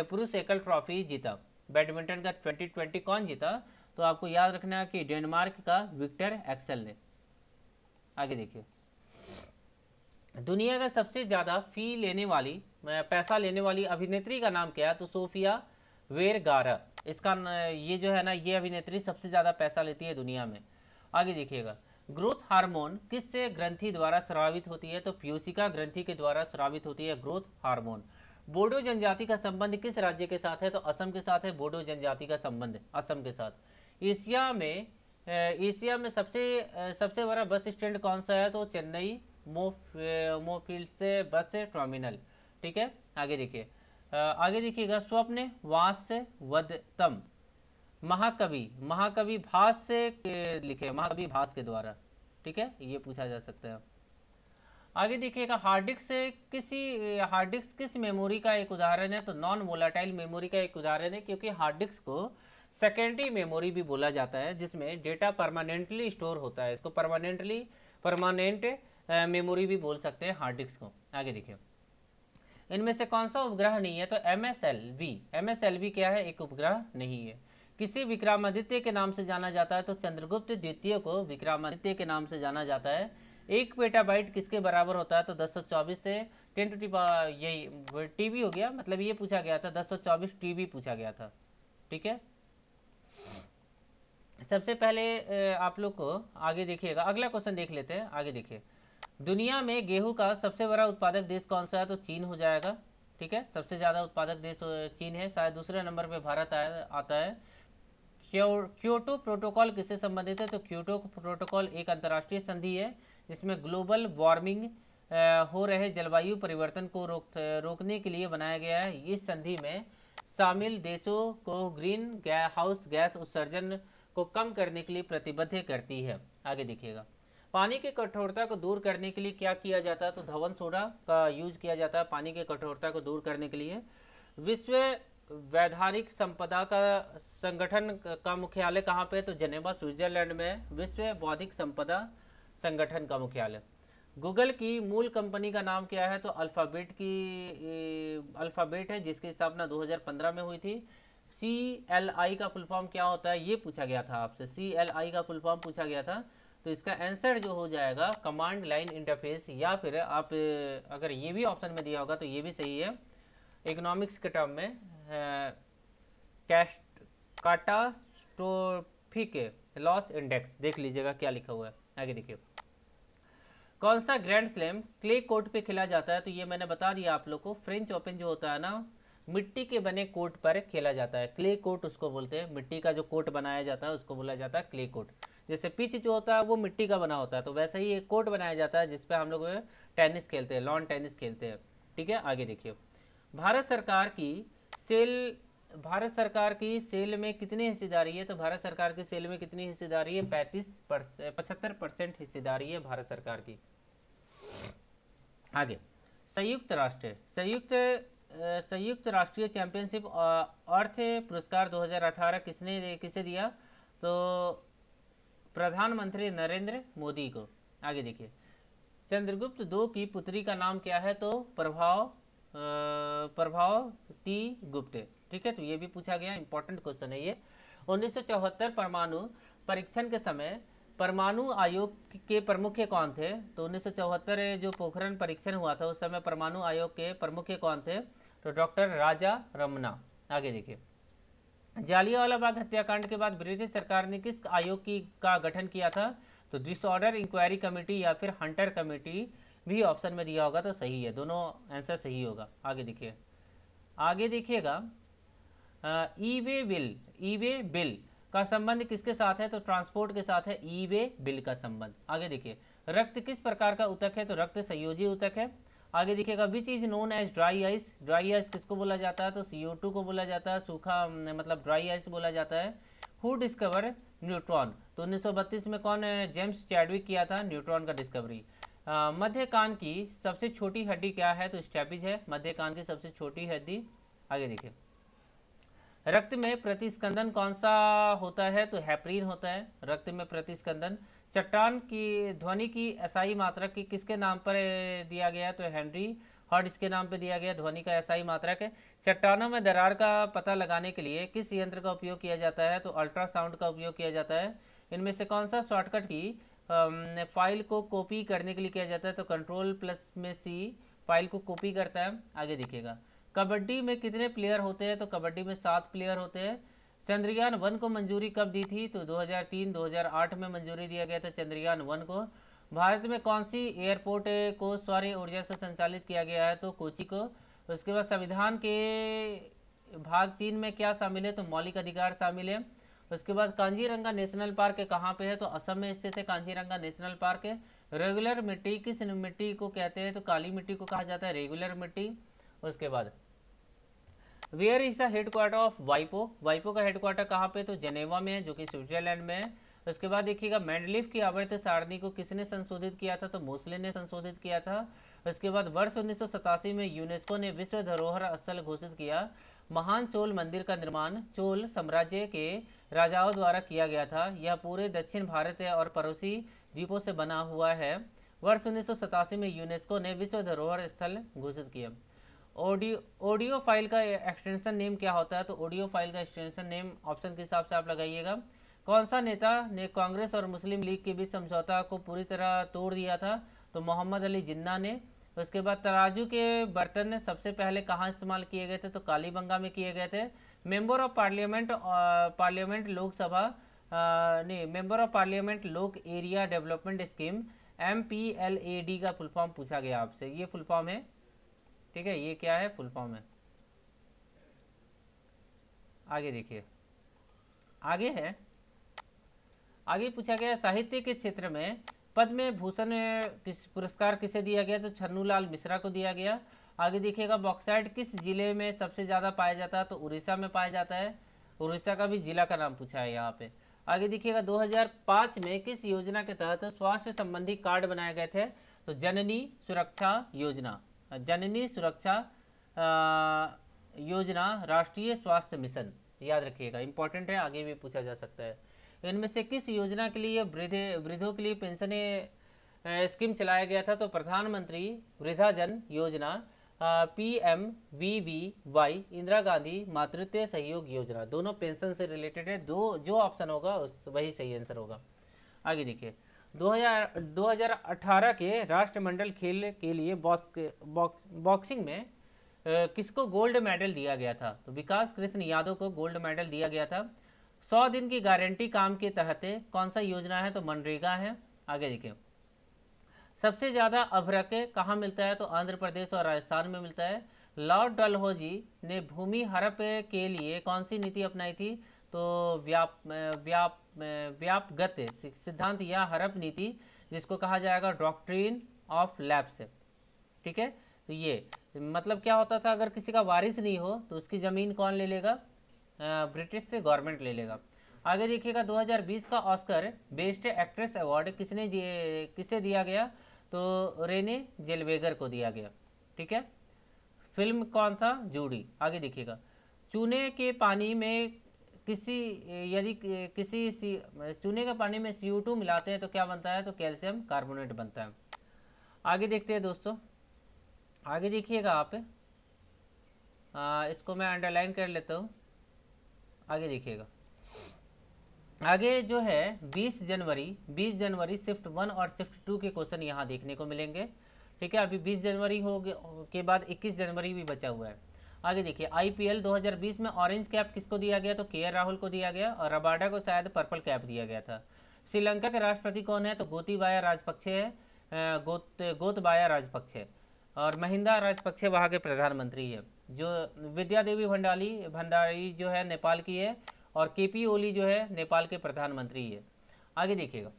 पुरुष एकल ट्रॉफी जीता बैडमिंटन का 2020 कौन जीता तो आपको याद रखना है कि डेनमार्क का विक्टर एक्सल ने आगे देखिए दुनिया का सबसे ज़्यादा फी लेने वाली पैसा लेने वाली अभिनेत्री का नाम क्या है तो सोफिया वेरगारा इसका ये जो है ना ये अभिनेत्री सबसे ज़्यादा पैसा लेती है दुनिया में आगे देखिएगा ग्रोथ हार्मोन किस ग्रंथि द्वारा स्रावित होती है तो प्यूसिका ग्रंथि के द्वारा स्रावित होती है ग्रोथ हार्मोन बोडो जनजाति का संबंध किस राज्य के साथ है तो असम के साथ है बोडो जनजाति का संबंध असम के साथ एशिया में एशिया में सबसे सबसे बड़ा बस स्टैंड कौन सा है तो चेन्नई मोफील्ड से बस से टर्मिनल ठीक है आगे देखिए आगे देखिएगा स्वप्न वास से वदतम महाकवि महाकवि भास से लिखे महाकवि भास के द्वारा ठीक है ये पूछा जा सकता है आगे देखिएगा हार्ड से किसी हार्ड किस मेमोरी का एक उदाहरण है तो नॉन वोलाटाइल मेमोरी का एक उदाहरण है क्योंकि हार्ड डिस्क को सेकेंडरी मेमोरी भी बोला जाता है जिसमें डेटा परमानेंटली स्टोर होता है इसको परमानेंटली परमानेंट मेमोरी भी बोल सकते हैं हार्ड डिस्क को आगे देखिए इनमें से कौन सा उपग्रह नहीं है तो M S L V M S L V क्या है एक उपग्रह नहीं है किसी विक्रमादित्य के नाम से जाना जाता है तो चंद्रगुप्त द्वितीय को विक्रमादित्य के नाम से जाना जाता है एक पेटाबाइट किसके बराबर होता है तो चौबीस से टेन टू टी यही टीबी हो गया मतलब ये पूछा गया था 224 टीबी पूछा गया था ठीक है सबसे पहले आप लोग को आगे देखिएगा अगला क्वेश्चन देख लेते हैं आगे देखिए दुनिया में गेहूं का सबसे बड़ा उत्पादक देश कौन सा है तो चीन हो जाएगा ठीक है सबसे ज़्यादा उत्पादक देश चीन है शायद दूसरे नंबर पे भारत आया आता है क्योटो प्रोटोकॉल किससे संबंधित है तो क्योटो प्रोटोकॉल एक अंतर्राष्ट्रीय संधि है जिसमें ग्लोबल वार्मिंग हो रहे जलवायु परिवर्तन को रोक रोकने के लिए बनाया गया है इस संधि में शामिल देशों को ग्रीन हाउस गैस उत्सर्जन को कम करने के लिए प्रतिबद्ध करती है आगे देखिएगा पानी की कठोरता को दूर करने के लिए क्या किया जाता है तो धवन सोडा का यूज किया जाता है पानी की कठोरता को दूर करने के लिए विश्व वैधानिक संपदा का संगठन का मुख्यालय कहाँ पे तो जनेवा स्विट्जरलैंड में विश्व बौद्धिक संपदा संगठन का मुख्यालय गूगल की मूल कंपनी का नाम क्या है तो अल्फ़ाबेट की अल्फ़ाबेट है जिसकी स्थापना 2015 में हुई थी सी एल आई का फुल फॉर्म क्या होता है ये पूछा गया था आपसे सी एल आई का फुल फॉर्म पूछा गया था तो इसका आंसर जो हो जाएगा कमांड लाइन इंटरफेस या फिर आप अगर ये भी ऑप्शन में दिया होगा तो ये भी सही है इकोनॉमिक्स के टर्म में कैश काटास्ट्रोफिक लॉस इंडेक्स देख लीजिएगा क्या लिखा हुआ है आगे देखिए कौन सा ग्रैंड स्लैम क्ले कोर्ट पे खेला जाता है तो ये मैंने बता दिया आप लोग को फ्रेंच ओपन जो होता है ना मिट्टी के बने कोर्ट पर खेला जाता है क्ले कोर्ट उसको बोलते हैं मिट्टी का जो कोर्ट बनाया जाता है उसको बोला जाता है क्ले कोर्ट जैसे पिच जो होता है वो मिट्टी का बना होता है तो वैसे ही एक कोर्ट बनाया जाता है जिसपे हम लोग टेनिस खेलते हैं लॉन टेनिस खेलते हैं ठीक है आगे देखिए भारत सरकार की सेल भारत सरकार की सेल में कितनी हिस्सेदारी है तो भारत सरकार की सेल में कितनी हिस्सेदारी है पैंतीस पचहत्तर परसेंट हिस्सेदारी है भारत सरकार की आगे संयुक्त राष्ट्र संयुक्त संयुक्त राष्ट्रीय चैंपियनशिप अर्थ पुरस्कार 2018 किसने किसे दिया तो प्रधानमंत्री नरेंद्र मोदी को आगे देखिए चंद्रगुप्त दो की पुत्री का नाम क्या है तो प्रभाव प्रभाव ती गुप्त ठीक है तो ये भी पूछा गया इंपॉर्टेंट क्वेश्चन है ये 1974 परमाणु परीक्षण के समय परमाणु आयोग के प्रमुख कौन थे तो 1974 जो पोखरण परीक्षण हुआ था उस समय परमाणु आयोग के प्रमुख कौन थे तो डॉक्टर राजा रमना आगे देखिए जालियावाला बाग हत्याकांड के बाद ब्रिटिश सरकार ने किस आयोग की का गठन किया था तो डिसऑर्डर इंक्वायरी कमेटी या फिर हंटर कमेटी भी ऑप्शन में दिया होगा तो सही है दोनों आंसर सही होगा आगे देखिए आगे देखिएगा ईवे बिल ईवे बिल का संबंध किसके साथ है तो ट्रांसपोर्ट के साथ है ईवे बिल का संबंध आगे देखिए रक्त किस प्रकार का उतक है तो रक्त संयोजी उतक है आगे देखिएगा which is known as dry ice dry ice किसको बोला जाता है तो टू को बोला जाता है सूखा मतलब ड्राई आइस बोला जाता है हु डिस्कवर न्यूट्रॉन तो बत्तीस में कौन जेम्स चैडविक किया था न्यूट्रॉन का डिस्कवरी मध्य कान की सबसे छोटी हड्डी क्या है तो स्टैपिज है मध्य कान की सबसे छोटी हड्डी आगे देखिए रक्त में प्रतिस्कंदन कौन सा होता है तो हैप्रीन होता है रक्त में प्रतिस्कंदन चट्टान की ध्वनि की एसआई मात्रक की किसके नाम पर दिया गया तो हेनरी हॉट इसके नाम पर दिया गया ध्वनि का एसआई मात्रक है चट्टानों में दरार का पता लगाने के लिए किस यंत्र का उपयोग किया जाता है तो अल्ट्रासाउंड का उपयोग किया जाता है इनमें से कौन सा शॉर्टकट की फाइल को कॉपी करने के लिए किया जाता है तो कंट्रोल प्लस में सी फाइल को कॉपी करता है आगे देखिएगा कबड्डी में कितने प्लेयर होते हैं तो कबड्डी में सात प्लेयर होते हैं चंद्रयान वन को मंजूरी कब दी थी तो 2003 2008 में मंजूरी दिया गया था चंद्रयान वन को भारत में कौन सी एयरपोर्ट को सौर्य ऊर्जा से संचालित किया गया है तो कोची को उसके बाद संविधान के भाग तीन में क्या शामिल है तो मौलिक अधिकार शामिल है उसके बाद कांजीरंगा नेशनल पार्क कहाँ पे है तो असम में स्थित है कांजीरंगा नेशनल पार्क है रेगुलर मिट्टी किस मिट्टी को कहते हैं तो काली मिट्टी को कहा जाता है रेगुलर मिट्टी उसके बाद where is the headquarter of वाइपो वाइपो का हेडक्वार्टर कहाँ पे तो जेनेवा में है जो कि स्विट्जरलैंड में है उसके बाद देखिएगा मैंडलिफ की आवर्त सारणी को किसने संशोधित किया था तो मोसले ने संशोधित किया था उसके बाद वर्ष उन्नीस में यूनेस्को ने विश्व धरोहर स्थल घोषित किया महान चोल मंदिर का निर्माण चोल साम्राज्य के राजाओं द्वारा किया गया था यह पूरे दक्षिण भारत और पड़ोसी द्वीपों से बना हुआ है वर्ष उन्नीस में यूनेस्को ने विश्व धरोहर स्थल घोषित किया ऑडियो ऑडियो फाइल का एक्सटेंशन नेम क्या होता है तो ऑडियो फाइल का एक्सटेंशन नेम ऑप्शन के हिसाब से आप लगाइएगा कौन सा नेता ने कांग्रेस और मुस्लिम लीग के बीच समझौता को पूरी तरह तोड़ दिया था तो मोहम्मद अली जिन्ना ने उसके बाद तराजू के बर्तन ने सबसे पहले कहाँ इस्तेमाल किए गए थे तो कालीबंगा में किए गए थे member of parliament parliament Lok Sabha नहीं member of parliament local area development scheme M P L A D का फुल फॉर्म पूछा गया आपसे ये फुल फॉर्म है ठीक है ये क्या है फुल फॉर्म है आगे देखिए आगे है आगे पूछा गया साहित्य के क्षेत्र में पद्म भूषण किस पुरस्कार किसे दिया गया तो छन्नूलाल मिश्रा को दिया गया आगे देखिएगा बॉक्साइड किस जिले में सबसे ज़्यादा पाया जाता है तो उड़ीसा में पाया जाता है उड़ीसा का भी जिला का नाम पूछा है यहाँ पे आगे देखिएगा 2005 में किस योजना के तहत स्वास्थ्य संबंधी कार्ड बनाए गए थे तो जननी सुरक्षा योजना जननी सुरक्षा योजना राष्ट्रीय स्वास्थ्य मिशन याद रखिएगा इंपॉर्टेंट है आगे भी पूछा जा सकता है इनमें से किस योजना के लिए वृद्धे वृद्धों के लिए पेंशन स्कीम चलाया गया था तो प्रधानमंत्री वृद्धाजन योजना P M V V Y Indira Gandhi मातृत्व सहयोग योजना दोनों पेंशन से रिलेटेड है दो जो ऑप्शन होगा उस वही सही आंसर होगा आगे देखिए 2018 के राष्ट्रमंडल खेल के लिए बॉक्स बॉक्सिंग में किसको गोल्ड मेडल दिया गया था तो विकास कृष्ण यादव को गोल्ड मेडल दिया गया था सौ दिन की गारंटी काम के तहत कौन सा योजना है तो मनरेगा है आगे देखिए सबसे ज़्यादा अभ्रक कहाँ मिलता है तो आंध्र प्रदेश और राजस्थान में मिलता है लॉर्ड डलहौजी ने भूमि हड़प के लिए कौन सी नीति अपनाई थी तो व्याप व्याप व्याप्त गत सिद्धांत या हरप नीति जिसको कहा जाएगा डॉक्ट्रीन ऑफ लैप्स ठीक है तो ये मतलब क्या होता था अगर किसी का वारिस नहीं हो तो उसकी ज़मीन कौन ले लेगा ब्रिटिश से गवर्नमेंट ले लेगा आगे देखिएगा 2020 का ऑस्कर बेस्ट एक्ट्रेस अवार्ड किसने दिए किसे दिया गया तो रेने जेलवेगर को दिया गया ठीक है फिल्म कौन था जूडी आगे देखिएगा चूने के पानी में किसी यदि किसी चूने के पानी में सी टू मिलाते हैं तो क्या बनता है तो कैल्शियम कार्बोनेट बनता है आगे देखते हैं दोस्तों आगे देखिएगा आप आ, इसको मैं अंडरलाइन कर लेता हूँ आगे देखिएगा आगे जो है 20 जनवरी 20 जनवरी शिफ्ट वन और शिफ्ट टू के क्वेश्चन यहाँ देखने को मिलेंगे ठीक है अभी 20 जनवरी हो के बाद 21 जनवरी भी बचा हुआ है आगे देखिए आईपीएल 2020 में ऑरेंज कैप किसको दिया गया तो के राहुल को दिया गया और रबाडा को शायद पर्पल कैप दिया गया था श्रीलंका के राष्ट्रपति कौन है तो गोतीबाया राजपक्षे है गोत गोतबाया राजपक्षे और महिंदा राजपक्षे वहाँ के प्रधानमंत्री है जो विद्या देवी भंडाली भंडारी जो है नेपाल की है और के पी ओली जो है नेपाल के प्रधानमंत्री है आगे देखिएगा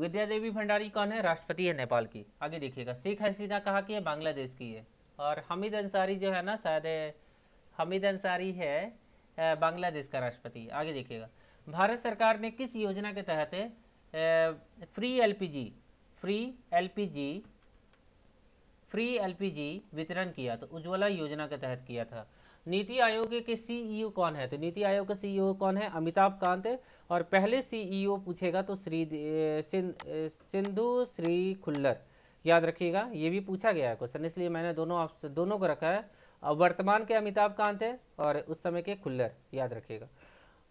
विद्या देवी भंडारी कौन है राष्ट्रपति है नेपाल की आगे देखिएगा शेख हसीना कहाँ की है बांग्लादेश की है और हमिद अंसारी जो है ना शायद हमिद अंसारी है बांग्लादेश का राष्ट्रपति आगे देखिएगा भारत सरकार ने किस योजना के तहत free LPG free LPG free LPG वितरण किया तो उज्ज्वला योजना के तहत किया था नीति आयोग के सीईओ e कौन है तो नीति आयोग के सीईओ e कौन है अमिताभ कांत और पहले सीईओ e पूछेगा तो श्री सिंधु श्री खुल्लर याद रखिएगा ये भी पूछा गया है क्वेश्चन इसलिए मैंने दोनों दोनों को रखा है अब वर्तमान के अमिताभ कांत है और उस समय के खुल्लर याद रखिएगा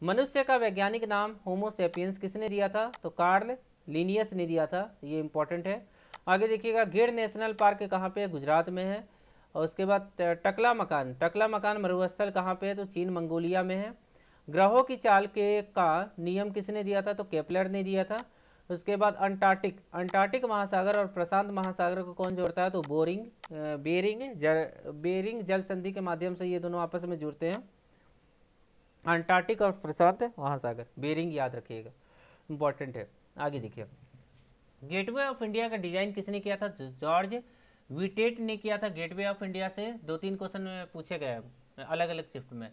मनुष्य का वैज्ञानिक नाम होमोसेपियंस किसने दिया था तो कार्ल लीनियस ने दिया था ये इंपॉर्टेंट है आगे देखिएगा गेड़ नेशनल पार्क कहाँ पे गुजरात में है और उसके बाद टकला मकान टकला मकान मरुस्थल कहाँ पे है तो चीन मंगोलिया में है ग्रहों की चाल के का नियम किसने दिया था तो केपलर ने दिया था उसके बाद अंटार्कटिक अंटार्कटिक महासागर और प्रशांत महासागर को कौन जोड़ता है तो बोरिंग बेरिंग जल बेरिंग जल संधि के माध्यम से ये दोनों आपस में जुड़ते हैं अंटार्कटिक और प्रशांत महासागर बेरिंग याद रखिएगा इंपॉर्टेंट है आगे देखिए गेटवे ऑफ इंडिया का डिजाइन किसने किया था जॉर्ज विटेट ने किया था गेटवे ऑफ इंडिया से दो तीन क्वेश्चन में पूछे गए अलग अलग शिफ्ट में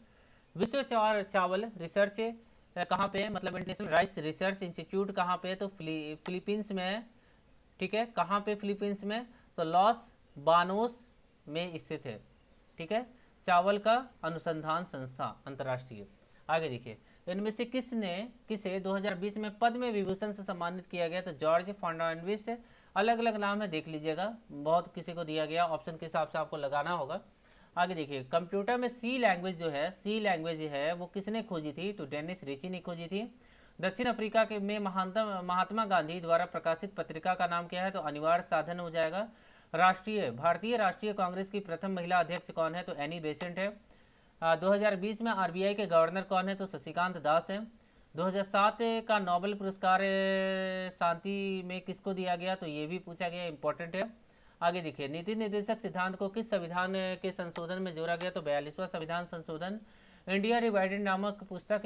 विश्व चावल रिसर्च कहाँ पे मतलब इंटरनेशनल राइस रिसर्च इंस्टीट्यूट कहाँ पे तो फिली, फिलीपींस में है ठीक है कहाँ पे फिलीपींस में तो लॉस बानोस में स्थित है ठीक है चावल का अनुसंधान संस्था अंतर्राष्ट्रीय आगे देखिए इनमें से किसने किसे 2020 में पद्म विभूषण से सम्मानित किया गया तो जॉर्ज फर्नाडिस अलग अलग नाम है देख लीजिएगा बहुत किसी को दिया गया ऑप्शन के हिसाब से आपको लगाना होगा आगे देखिए कंप्यूटर में सी लैंग्वेज जो है सी लैंग्वेज है वो किसने खोजी थी तो डेनिस रिची ने खोजी थी दक्षिण अफ्रीका के में महानतम महात्मा गांधी द्वारा प्रकाशित पत्रिका का नाम क्या है तो अनिवार्य साधन हो जाएगा राष्ट्रीय भारतीय राष्ट्रीय कांग्रेस की प्रथम महिला अध्यक्ष कौन है तो एनी बेसेंट है आ, 2020 में आरबीआई के गवर्नर कौन है तो शशिकांत दास है 2007 का नोबेल पुरस्कार शांति में किसको दिया गया तो ये भी पूछा गया इंपॉर्टेंट है आगे देखिए नीति निर्देशक सिद्धांत को किस संविधान के संशोधन में जोड़ा गया तो बयालीसवां संविधान संशोधन इंडिया रिवाइडेड नामक पुस्तक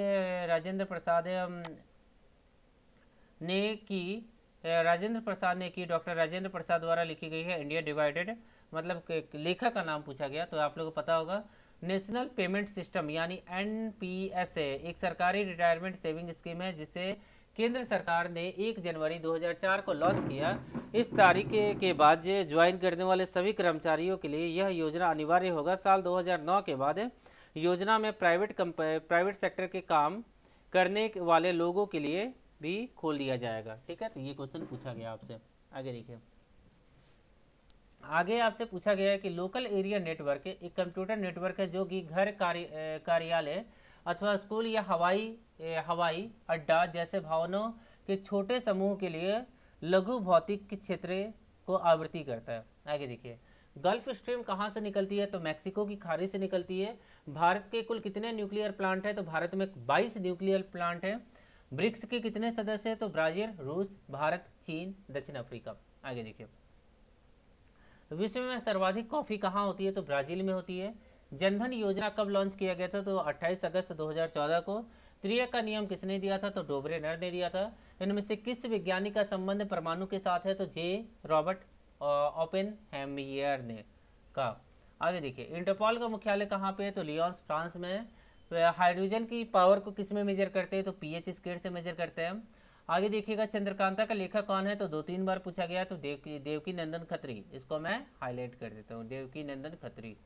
राजेंद्र प्रसाद ने की राजेंद्र प्रसाद ने की डॉक्टर राजेंद्र प्रसाद द्वारा लिखी गई है इंडिया डिवाइडेड मतलब लेखक का नाम पूछा गया तो आप लोगों को पता होगा नेशनल पेमेंट सिस्टम यानी एन एक सरकारी रिटायरमेंट सेविंग स्कीम है जिसे केंद्र सरकार ने 1 जनवरी 2004 को लॉन्च किया इस तारीख के बाद ज्वाइन करने वाले सभी कर्मचारियों के लिए यह योजना अनिवार्य होगा साल 2009 के बाद योजना में प्राइवेट प्राइवेट सेक्टर के काम करने वाले लोगों के लिए भी खोल दिया जाएगा ठीक है तो ये क्वेश्चन पूछा गया आपसे आगे देखिए आगे आपसे पूछा गया है कि लोकल एरिया नेटवर्क एक कंप्यूटर नेटवर्क है जो कि घर कार्य कार्यालय अथवा स्कूल या हवाई ए, हवाई अड्डा जैसे भवनों के छोटे समूह के लिए लघु भौतिक क्षेत्र को आवृत्ति करता है आगे देखिए गल्फ स्ट्रीम कहाँ से निकलती है तो मैक्सिको की खाड़ी से निकलती है भारत के कुल कितने न्यूक्लियर प्लांट है तो भारत में 22 न्यूक्लियर प्लांट हैं ब्रिक्स के कितने सदस्य हैं तो ब्राजील रूस भारत चीन दक्षिण अफ्रीका आगे देखिए विश्व में सर्वाधिक कॉफ़ी कहाँ होती है तो ब्राजील में होती है जनधन योजना कब लॉन्च किया गया था तो 28 अगस्त 2014 को त्रिया का नियम किसने दिया था तो डोबरे नर ने दिया था इनमें से किस विज्ञानी का संबंध परमाणु के साथ है तो जे रॉबर्ट ओपेन हेमियर ने कहा आगे देखिए इंटरपॉल का मुख्यालय कहाँ पे है तो लियोन्स फ्रांस में तो हाइड्रोजन की पावर को किस में मेजर करते हैं तो पी एच से मेजर करते हैं आगे देखिएगा चंद्रकांता का लेखक कौन है तो दो तीन बार पूछा गया तो देवकी देवकी नंदन खत्री इसको मैं हाईलाइट कर देता हूँ देवकी नंदन खत्री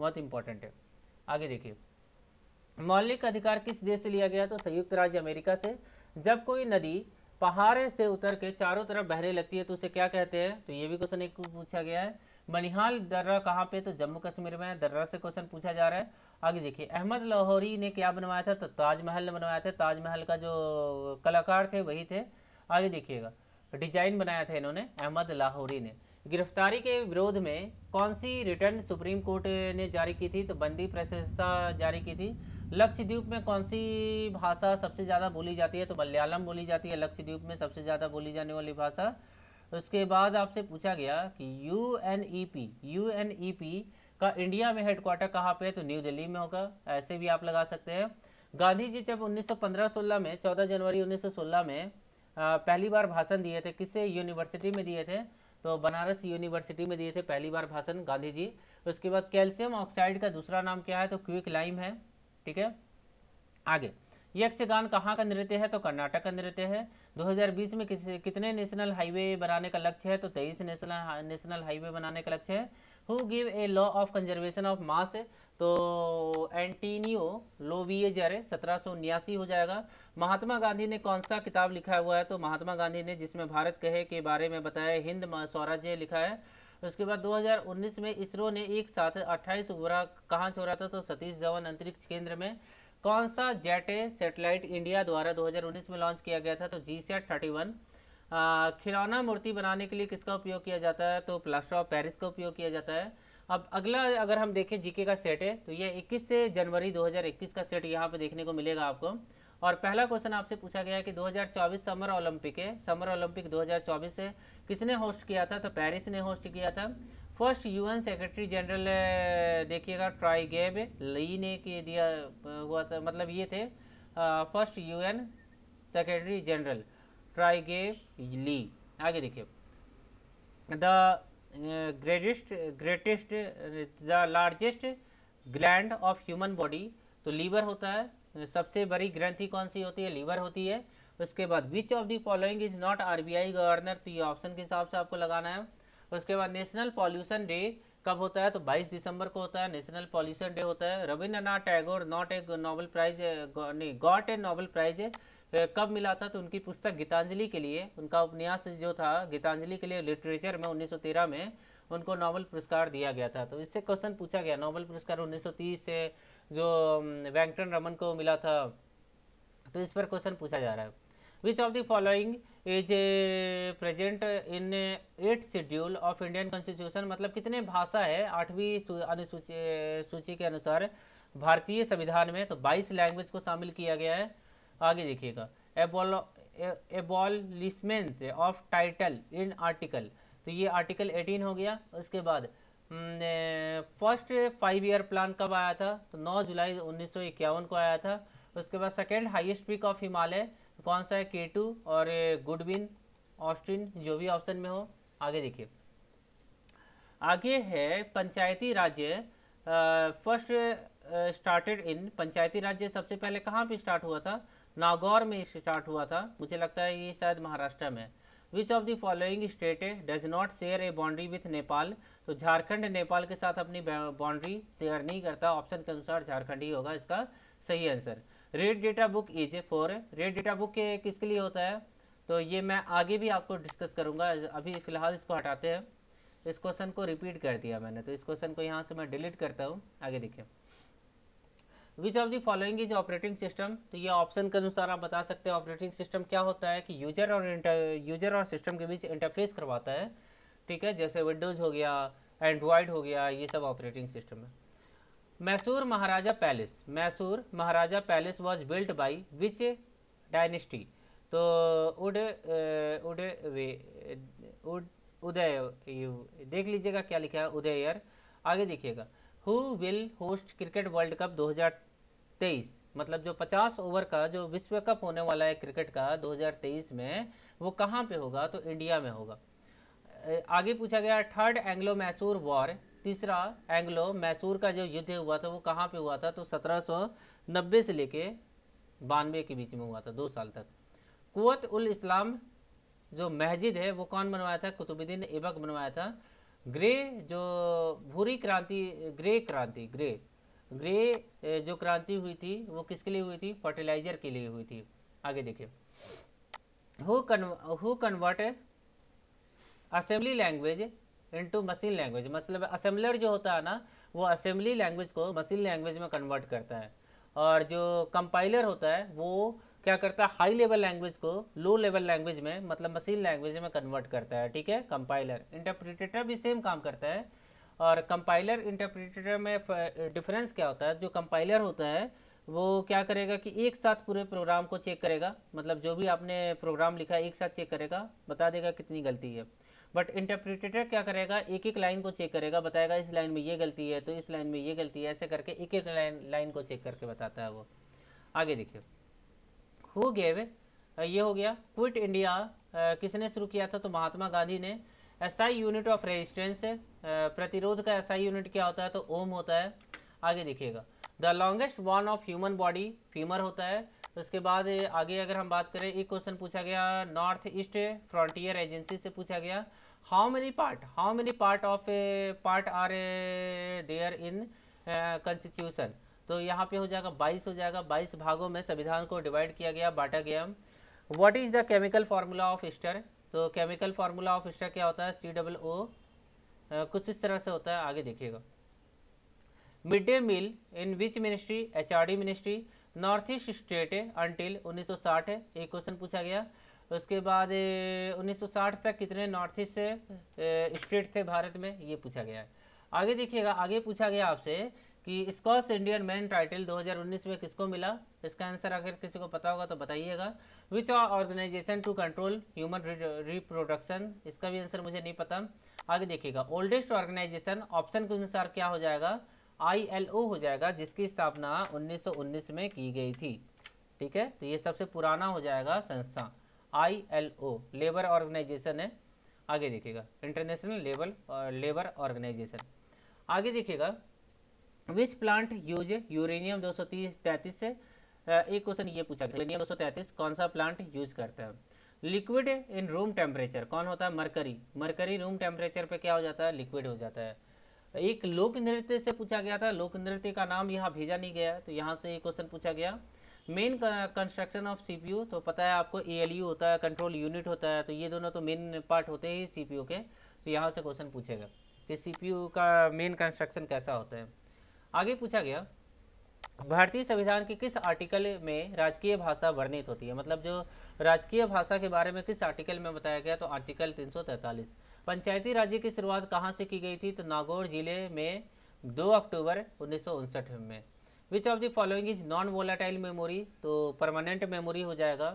बहुत इंपॉर्टेंट है आगे देखिए मौलिक अधिकार किस देश से लिया गया तो संयुक्त राज्य अमेरिका से जब कोई नदी पहाड़ से उतर के चारों तरफ बहने लगती है तो उसे क्या कहते हैं तो ये भी क्वेश्चन एक पूछा गया है बनिहाल दर्रा कहाँ पे तो जम्मू कश्मीर में है दर्रा से क्वेश्चन पूछा जा रहा है आगे देखिए अहमद लाहौरी ने क्या बनवाया था तो ताजमहल बनवाया था ताजमहल का जो कलाकार थे वही थे आगे देखिएगा डिजाइन बनाया था इन्होंने अहमद लाहौरी ने गिरफ्तारी के विरोध में कौन सी रिटर्न सुप्रीम कोर्ट ने जारी की थी तो बंदी प्रशंसा जारी की थी लक्षद्वीप में कौन सी भाषा सबसे ज़्यादा बोली जाती है तो मलयालम बोली जाती है लक्षद्वीप में सबसे ज़्यादा बोली जाने वाली भाषा उसके बाद आपसे पूछा गया कि U N E P U N E P का इंडिया में हेडक्वार्टर कहाँ पे है तो न्यू दिल्ली में होगा ऐसे भी आप लगा सकते हैं गांधी जी जब 1915-16 में 14 जनवरी 1916 में पहली बार भाषण दिए थे किससे यूनिवर्सिटी में दिए थे तो बनारस यूनिवर्सिटी में दिए थे पहली बार भाषण गांधी जी उसके बाद कैल्शियम ऑक्साइड का दूसरा नाम क्या है तो क्विक लाइम है ठीक है आगे यक्षगान कहाँ का नृत्य है तो कर्नाटक का नृत्य है 2020 में किस कितने नेशनल हाईवे बनाने का लक्ष्य है तो 23 नेशनल नेशनल हाईवे बनाने का लक्ष्य है who give a law of conservation of mass तो एंटीनियो लोवियजर सत्रह हो जाएगा महात्मा गांधी ने कौन सा किताब लिखा हुआ है तो महात्मा गांधी ने जिसमें भारत कहे के बारे में बताया हिंद स्वराज्य लिखा है उसके बाद 2019 में इसरो ने एक साथ 28 उपग्रह कहाँ छोड़ा था तो सतीश धवन अंतरिक्ष केंद्र में कौन सा जेटे सेटेलाइट इंडिया द्वारा 2019 में लॉन्च किया गया था तो जी सेट थर्टी खिलौना मूर्ति बनाने के लिए किसका उपयोग किया जाता है तो प्लास्टर ऑफ पेरिस का उपयोग किया जाता है अब अगला अगर हम देखें जीके का सेट है तो यह 21 से जनवरी 2021 का सेट यहाँ पे देखने को मिलेगा आपको और पहला क्वेश्चन आपसे पूछा गया कि 2024 समर ओलंपिक है समर ओलंपिक 2024 है किसने होस्ट किया था तो पेरिस ने होस्ट किया था फर्स्ट यूएन सेक्रेटरी जनरल देखिएगा ट्राई गेब ली ने के दिया हुआ था मतलब ये थे first UN secretary general Trygve Lie आगे देखिए the greatest greatest the largest gland of human body तो लीवर होता है सबसे बड़ी ग्रंथि कौन सी होती है लीवर होती है उसके बाद which of the following is not RBI governor तो ये ऑप्शन के हिसाब से आपको लगाना है उसके बाद नेशनल पॉल्यूशन डे कब होता है तो 22 दिसंबर को होता है नेशनल पॉल्यूशन डे होता है Rabindranath Tagore not a Nobel prize नहीं गॉट ए नोबल प्राइज कब मिला था तो उनकी पुस्तक गीतांजलि के लिए उनका उपन्यास जो था गीतांजलि के लिए लिटरेचर में उन्नीस में उनको नोबल पुरस्कार दिया गया था तो इससे क्वेश्चन पूछा गया नोबल पुरस्कार उन्नीस से जो वेंकटन रमन को मिला था तो इस पर क्वेश्चन पूछा जा रहा है which of the following is present in eight schedule of Indian constitution मतलब कितने भाषा है आठवीं अनुसूची सूची के अनुसार भारतीय संविधान में तो 22 लैंग्वेज को शामिल किया गया है आगे देखिएगा एबोल abolishment of title in article तो ये आर्टिकल 18 हो गया उसके बाद फर्स्ट फाइव ईयर प्लान कब आया था तो 9 जुलाई उन्नीस को आया था उसके बाद second highest peak of Himalaya तो कौन सा है के टू और गुडविन ऑस्टिन जो भी ऑप्शन में हो आगे देखिए आगे है पंचायती राज्य फर्स्ट स्टार्टेड इन पंचायती राज्य सबसे पहले कहाँ पे स्टार्ट हुआ था नागौर में स्टार्ट हुआ था मुझे लगता है ये शायद महाराष्ट्र में which of the following state does not share a boundary with Nepal तो झारखंड नेपाल के साथ अपनी बाउंड्री शेयर नहीं करता ऑप्शन के अनुसार झारखंड ही होगा इसका सही answer red data book is a for red data book के किसके लिए होता है तो ये मैं आगे भी आपको डिस्कस करूँगा अभी फिलहाल इसको हटाते हैं इस क्वेश्चन को रिपीट कर दिया मैंने तो इस क्वेश्चन को यहाँ से मैं डिलीट करता हूँ आगे देखिए which of the following is operating system तो ये ऑप्शन के अनुसार आप बता सकते हैं ऑपरेटिंग सिस्टम क्या होता है कि यूजर और यूजर और सिस्टम के बीच इंटरफेस करवाता है ठीक है जैसे विंडोज़ हो गया एंड्रॉयड हो गया ये सब ऑपरेटिंग सिस्टम है Mysore Maharaja palace Mysore Maharaja palace was built by which dynasty तो उड उड वे उड उदय देख लीजिएगा क्या लिखा है उदय यार आगे देखिएगा who will host cricket world cup 2023 मतलब जो 50 ओवर का जो विश्व कप होने वाला है क्रिकेट का 2023 में वो कहाँ पे होगा तो इंडिया में होगा आगे पूछा गया थर्ड एंग्लो मैसूर वॉर तीसरा एंग्लो मैसूर का जो युद्ध हुआ था वो कहाँ पे हुआ था तो 1790 से लेके बानवे के बीच में हुआ था दो साल तक कुत उल इस्लाम जो महजिद है वो कौन बनवाया था कुतुबुद्दीन एबक बनवाया था ग्रे जो भूरी क्रांति ग्रे क्रांति ग्रे ग्रे जो क्रांति हुई थी वो किसके लिए हुई थी फर्टिलाइजर के लिए हुई थी आगे देखिए हु कन्व who convert assembly language into machine language मतलब असेंबलर जो होता है ना वो असेंबली लैंग्वेज को मशीन लैंग्वेज में कन्वर्ट करता है और जो कंपाइलर होता है वो क्या करता है हाई लेवल लैंग्वेज को लो लेवल लैंग्वेज में मतलब मशीन लैंग्वेज में कन्वर्ट करता है ठीक है कंपाइलर इंटरप्रिटेटर भी सेम काम करता है और कंपाइलर इंटरप्रिटेटर में डिफरेंस क्या होता है जो कंपाइलर होता है वो क्या करेगा कि एक साथ पूरे प्रोग्राम को चेक करेगा मतलब जो भी आपने प्रोग्राम लिखा है एक साथ चेक करेगा बता देगा कितनी गलती है बट इंटरप्रिटेटर क्या करेगा एक एक लाइन को चेक करेगा बताएगा इस लाइन में ये गलती है तो इस लाइन में ये गलती है ऐसे करके एक एक लाइन लाइन को चेक करके बताता है वो आगे देखिए हो गए ये हो गया क्विट इंडिया किसने शुरू किया था तो महात्मा गांधी ने एसआई यूनिट ऑफ रेजिस्टेंस प्रतिरोध का एसआई यूनिट क्या होता है तो ओम होता है आगे देखिएगा the longest one of human body femur होता है उसके बाद आगे अगर हम बात करें एक क्वेश्चन पूछा गया नॉर्थ ईस्ट फ्रंटियर एजेंसी से पूछा गया how many part how many part of a part are a, there in uh, constitution तो यहाँ पे हो जाएगा 22 हो जाएगा 22 भागों में संविधान को डिवाइड किया गया बांटा गया what is the chemical formula of स्टर तो केमिकल फार्मूला ऑफ स्टर क्या होता है सी डबल ओ कुछ इस तरह से होता है आगे देखिएगा mid day meal in which ministry H R D ministry north east state until 1960 साठ एक क्वेश्चन पूछा गया उसके बाद 1960 तक कितने नॉर्थ ईस्ट से स्टेट हम्म। थे भारत में ये पूछा गया है आगे देखिएगा आगे पूछा गया आपसे कि स्कॉच इंडियन मैन टाइटल 2019 में किसको मिला इसका आंसर अगर किसी को पता होगा तो बताइएगा which organization to control human reproduction इसका भी आंसर मुझे नहीं पता आगे देखिएगा ओल्डेस्ट ऑर्गेनाइजेशन ऑप्शन के अनुसार क्या हो जाएगा ओ हो जाएगा जिसकी स्थापना 1919 में की गई थी ठीक है तो ये सबसे पुराना हो जाएगा संस्था I L O labour organization है आगे देखिएगा इंटरनेशनल लेवल लेबर ऑर्गेनाइजेशन आगे देखिएगा विच प्लांट यूज यूरेनियम 230 33 से एक क्वेश्चन ये पूछा गया यूरेनियम 233 कौन सा प्लांट यूज करता है लिक्विड इन रूम टेम्परेचर कौन होता है मरकरी मरकरी रूम टेम्परेचर पे क्या हो जाता है लिक्विड हो जाता है एक लोक नृत्य से पूछा गया था लोक नृत्य का नाम यहाँ भेजा नहीं गया तो यहाँ से ये क्वेश्चन पूछा गया मेन कंस्ट्रक्शन ऑफ सीपीयू तो पता है आपको एएलयू e होता है कंट्रोल यूनिट होता है तो ये दोनों तो मेन पार्ट होते ही सीपीयू के तो यहाँ से क्वेश्चन पूछेगा कि सीपीयू का मेन कंस्ट्रक्शन कैसा होता है आगे पूछा गया भारतीय संविधान के किस आर्टिकल में राजकीय भाषा वर्णित होती है मतलब जो राजकीय भाषा के बारे में किस आर्टिकल में बताया गया तो आर्टिकल 343 पंचायती राज्य की शुरुआत कहाँ से की गई थी तो नागौर जिले में दो अक्टूबर उन्नीस में which of the following is non volatile memory तो परमानेंट मेमोरी हो जाएगा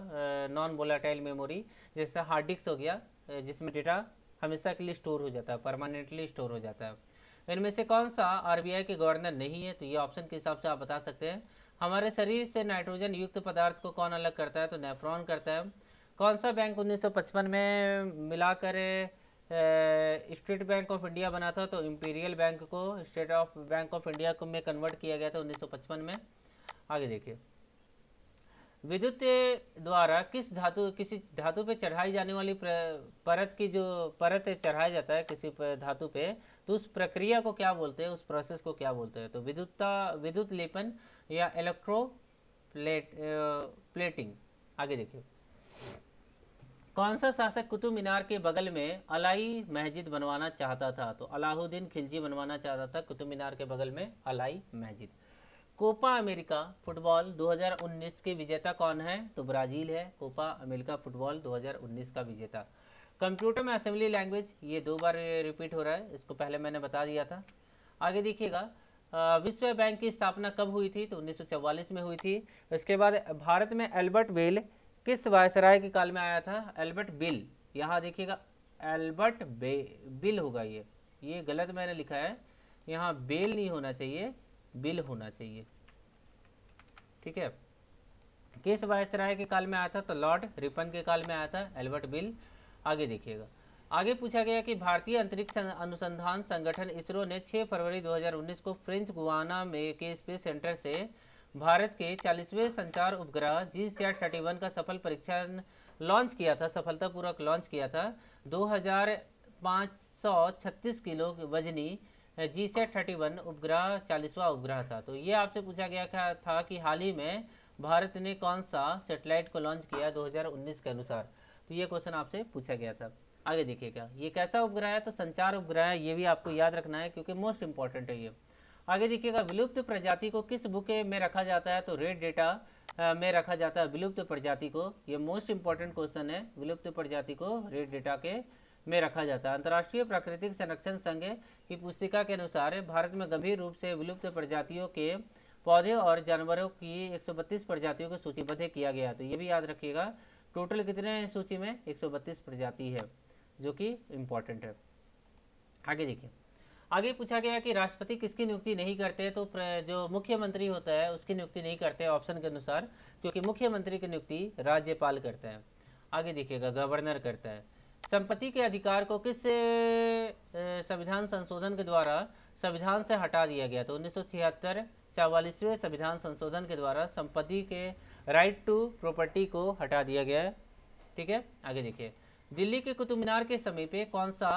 नॉन वोलाटाइल मेमोरी जैसा हार्ड डिस्क हो गया जिसमें डेटा हमेशा के लिए स्टोर हो जाता है परमानेंटली स्टोर हो जाता है इनमें से कौन सा आरबीआई के गवर्नर नहीं है तो ये ऑप्शन के हिसाब से आप बता सकते हैं हमारे शरीर से नाइट्रोजन युक्त पदार्थ को कौन अलग करता है तो नेफ्रॉन करता है कौन सा बैंक 1955 में मिलाकर स्टेट बैंक ऑफ इंडिया बना था तो इम्पीरियल बैंक को state of bank of India को में कन्वर्ट किया गया था 1955 में आगे देखिए विद्युत द्वारा किस धातु किसी धातु पे चढ़ाई जाने वाली परत की जो परत चढ़ाया जाता है किसी धातु पे तो उस प्रक्रिया को क्या बोलते हैं उस प्रोसेस को क्या बोलते हैं तो विद्युतता विद्युत लेपन या इलेक्ट्रो प्लेट प्लेटिंग आगे देखिए कौन सा शासक कुतुब मीनार के बगल में अलाई मस्जिद बनवाना चाहता था तो अलाउद्दीन खिलजी बनवाना चाहता था कुतुब मीनार के बगल में अलाई मस्जिद कोपा अमेरिका फुटबॉल 2019 के विजेता कौन है तो ब्राज़ील है कोपा अमेरिका फुटबॉल 2019 का विजेता कंप्यूटर में असेंबली लैंग्वेज ये दो बार रिपीट हो रहा है इसको पहले मैंने बता दिया था आगे देखिएगा विश्व बैंक की स्थापना कब हुई थी तो 1944 में हुई थी उसके बाद भारत में एल्बर्ट वेल किस वायसराय के काल में आया था एल्बर्ट बिल यहाँ देखिएगा एल्बर्ट बे बिल होगा ये ये गलत मैंने लिखा है यहाँ बेल नहीं होना चाहिए बिल होना चाहिए ठीक है किस वायसराय के काल में आया था तो लॉर्ड रिपन के काल में आया था एल्बर्ट बिल आगे देखिएगा आगे पूछा गया कि भारतीय अंतरिक्ष अनुसंधान संगठन इसरो ने 6 फरवरी 2019 को फ्रेंच गुआना में के स्पेस सेंटर से भारत के 40वें संचार उपग्रह जी सैट थर्टी का सफल परीक्षण लॉन्च किया था सफलतापूर्वक लॉन्च किया था 2536 किलो वजनी जी सैट थर्टी उपग्रह चालीसवा उपग्रह था तो ये आपसे पूछा गया था कि हाल ही में भारत ने कौन सा सेटेलाइट को लॉन्च किया 2019 के अनुसार तो ये क्वेश्चन आपसे पूछा गया था आगे देखिएगा ये कैसा उपग्रह है तो संचार उपग्रह है ये भी आपको याद रखना है क्योंकि मोस्ट इंपॉर्टेंट है ये आगे देखिएगा विलुप्त प्रजाति को किस बुक में रखा जाता है तो रेड डेटा में रखा जाता है विलुप्त प्रजाति को ये मोस्ट इंपॉर्टेंट क्वेश्चन है विलुप्त प्रजाति को रेड डेटा के में रखा जाता है अंतर्राष्ट्रीय प्राकृतिक संरक्षण संघ की पुस्तिका के अनुसार भारत में गंभीर रूप से विलुप्त प्रजातियों के पौधे और जानवरों की 132 प्रजातियों को सूचीबद्ध किया गया तो ये भी याद रखिएगा टोटल कितने हैं सूची में 132 प्रजाति है जो कि इम्पोर्टेंट है आगे देखिए आगे पूछा गया कि राष्ट्रपति किसकी नियुक्ति नहीं करते तो जो मुख्यमंत्री होता है उसकी नियुक्ति नहीं करते ऑप्शन के अनुसार क्योंकि मुख्यमंत्री की नियुक्ति राज्यपाल करते हैं आगे देखिएगा गवर्नर करता है संपत्ति के अधिकार को किस संविधान संशोधन के द्वारा संविधान से हटा दिया गया तो उन्नीस सौ छिहत्तर संविधान संशोधन के द्वारा संपत्ति के राइट टू प्रॉपर्टी को हटा दिया गया है ठीक है आगे देखिए दिल्ली के कुतुब मीनार के समीपे कौन सा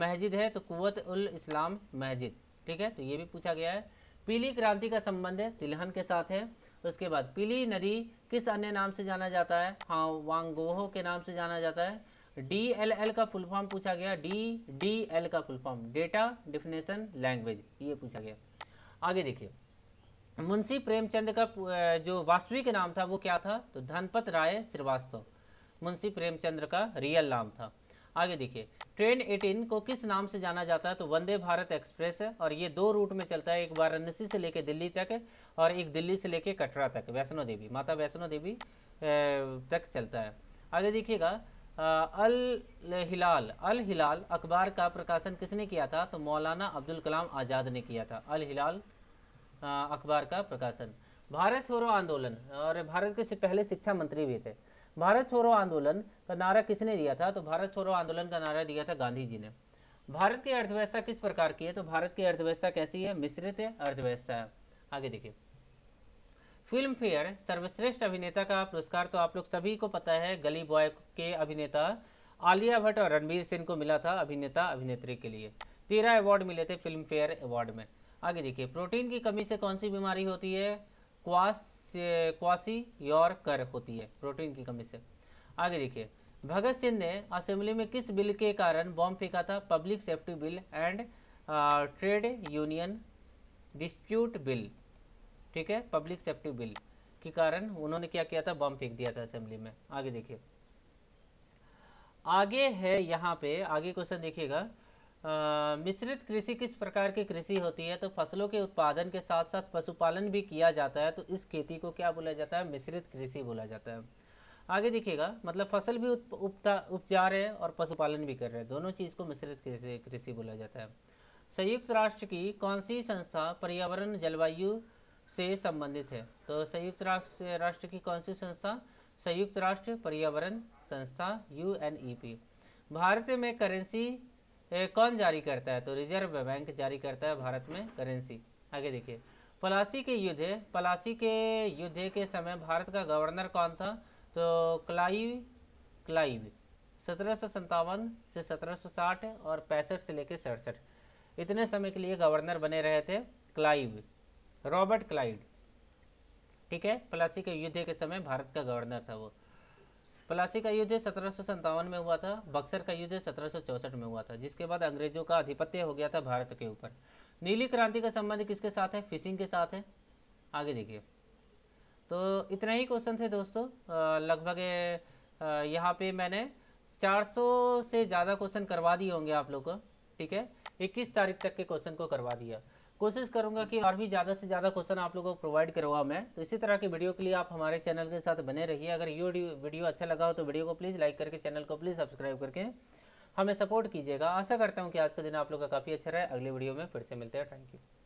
मस्जिद है तो कुत उल इस्लाम मस्जिद ठीक है तो ये भी पूछा गया है पीली क्रांति का संबंध है तिलहन के साथ है उसके बाद पीली नदी किस अन्य नाम से जाना जाता है हाँ वांगोह के नाम से जाना जाता है डी एल एल का फुल फॉर्म पूछा गया डी डी एल का full form data definition language ये पूछा गया आगे देखिए मुंशी प्रेमचंद का जो वास्तविक नाम था वो क्या था तो धनपत राय श्रीवास्तव मुंशी प्रेमचंद का रियल नाम था आगे देखिए ट्रेन 18 को किस नाम से जाना जाता है तो वंदे भारत एक्सप्रेस है और ये दो रूट में चलता है एक वाराणसी से लेकर दिल्ली तक और एक दिल्ली से लेकर कटरा तक वैष्णो देवी माता वैष्णो देवी तक चलता है आगे देखिएगा अल हिलाल अल हिलाल अखबार का प्रकाशन किसने किया था तो मौलाना अब्दुल कलाम आज़ाद ने किया था अल हिलाल अखबार का प्रकाशन भारत छोड़ो आंदोलन और भारत के पहले शिक्षा मंत्री भी थे भारत छोड़ो आंदोलन का नारा किसने दिया था तो भारत छोड़ो आंदोलन का नारा दिया था गांधी जी ने भारत की अर्थव्यवस्था किस प्रकार की है तो भारत की अर्थव्यवस्था कैसी है मिश्रित अर्थव्यवस्था है आगे देखिए फिल्म फेयर सर्वश्रेष्ठ अभिनेता का पुरस्कार तो आप लोग सभी को पता है गली बॉय के अभिनेता आलिया भट्ट और रणबीर सिंह को मिला था अभिनेता अभिनेत्री के लिए तेरह अवार्ड मिले थे फिल्म फेयर अवार्ड में आगे देखिए प्रोटीन की कमी से कौन सी बीमारी होती है क्वास क्वासी योर कर होती है प्रोटीन की कमी से आगे देखिए भगत सिंह ने असेंबली में किस बिल के कारण बॉम्ब फेंका था public safety bill and trade union dispute bill ठीक है पब्लिक सेफ्टी बिल के कारण उन्होंने क्या किया था बॉम्ब फेंक दिया था असेंबली में आगे देखिए आगे है यहाँ पे आगे क्वेश्चन देखिएगा मिश्रित कृषि किस प्रकार की कृषि होती है तो फसलों के उत्पादन के साथ साथ पशुपालन भी किया जाता है तो इस खेती को क्या बोला जाता है मिश्रित कृषि बोला जाता है आगे देखिएगा मतलब फसल भी उपता उपजा रहे हैं और पशुपालन भी कर रहे हैं दोनों चीज़ को मिश्रित कृषि कृषि बोला जाता है संयुक्त राष्ट्र की कौन सी संस्था पर्यावरण जलवायु से संबंधित है तो संयुक्त राष्ट्र राष्ट्र की कौन सी संस्था संयुक्त राष्ट्र पर्यावरण संस्था यू भारत में करेंसी कौन जारी करता है तो रिजर्व बैंक जारी करता है भारत में करेंसी आगे देखिए पलासी के युद्ध पलासी के युद्ध के समय भारत का गवर्नर कौन था तो क्लाइव क्लाइव सत्रह से सत्रह साठ और पैंसठ से लेकर सड़सठ इतने समय के लिए गवर्नर बने रहे थे क्लाइव रॉबर्ट क्लाइड ठीक है पलासी के युद्ध के समय भारत का गवर्नर था वो प्लासी का युद्ध सत्रह में हुआ था बक्सर का युद्ध सत्रह में हुआ था जिसके बाद अंग्रेजों का आधिपत्य हो गया था भारत के ऊपर नीली क्रांति का संबंध किसके साथ है फिशिंग के साथ है आगे देखिए तो इतना ही क्वेश्चन थे दोस्तों लगभग यहाँ पे मैंने 400 से ज़्यादा क्वेश्चन करवा दिए होंगे आप लोग को ठीक है 21 तारीख तक के क्वेश्चन को करवा दिया कोशिश करूंगा कि और भी ज़्यादा से ज़्यादा क्वेश्चन आप लोगों को प्रोवाइड करवाऊँ मैं तो इसी तरह की वीडियो के लिए आप हमारे चैनल के साथ बने रहिए अगर ये वीडियो अच्छा लगा हो तो वीडियो को प्लीज़ लाइक करके चैनल को प्लीज़ सब्सक्राइब करके हमें सपोर्ट कीजिएगा आशा करता हूँ कि आज का दिन आप लोग का काफ़ी अच्छा रहा अगले वीडियो में फिर से मिलते हैं थैंक यू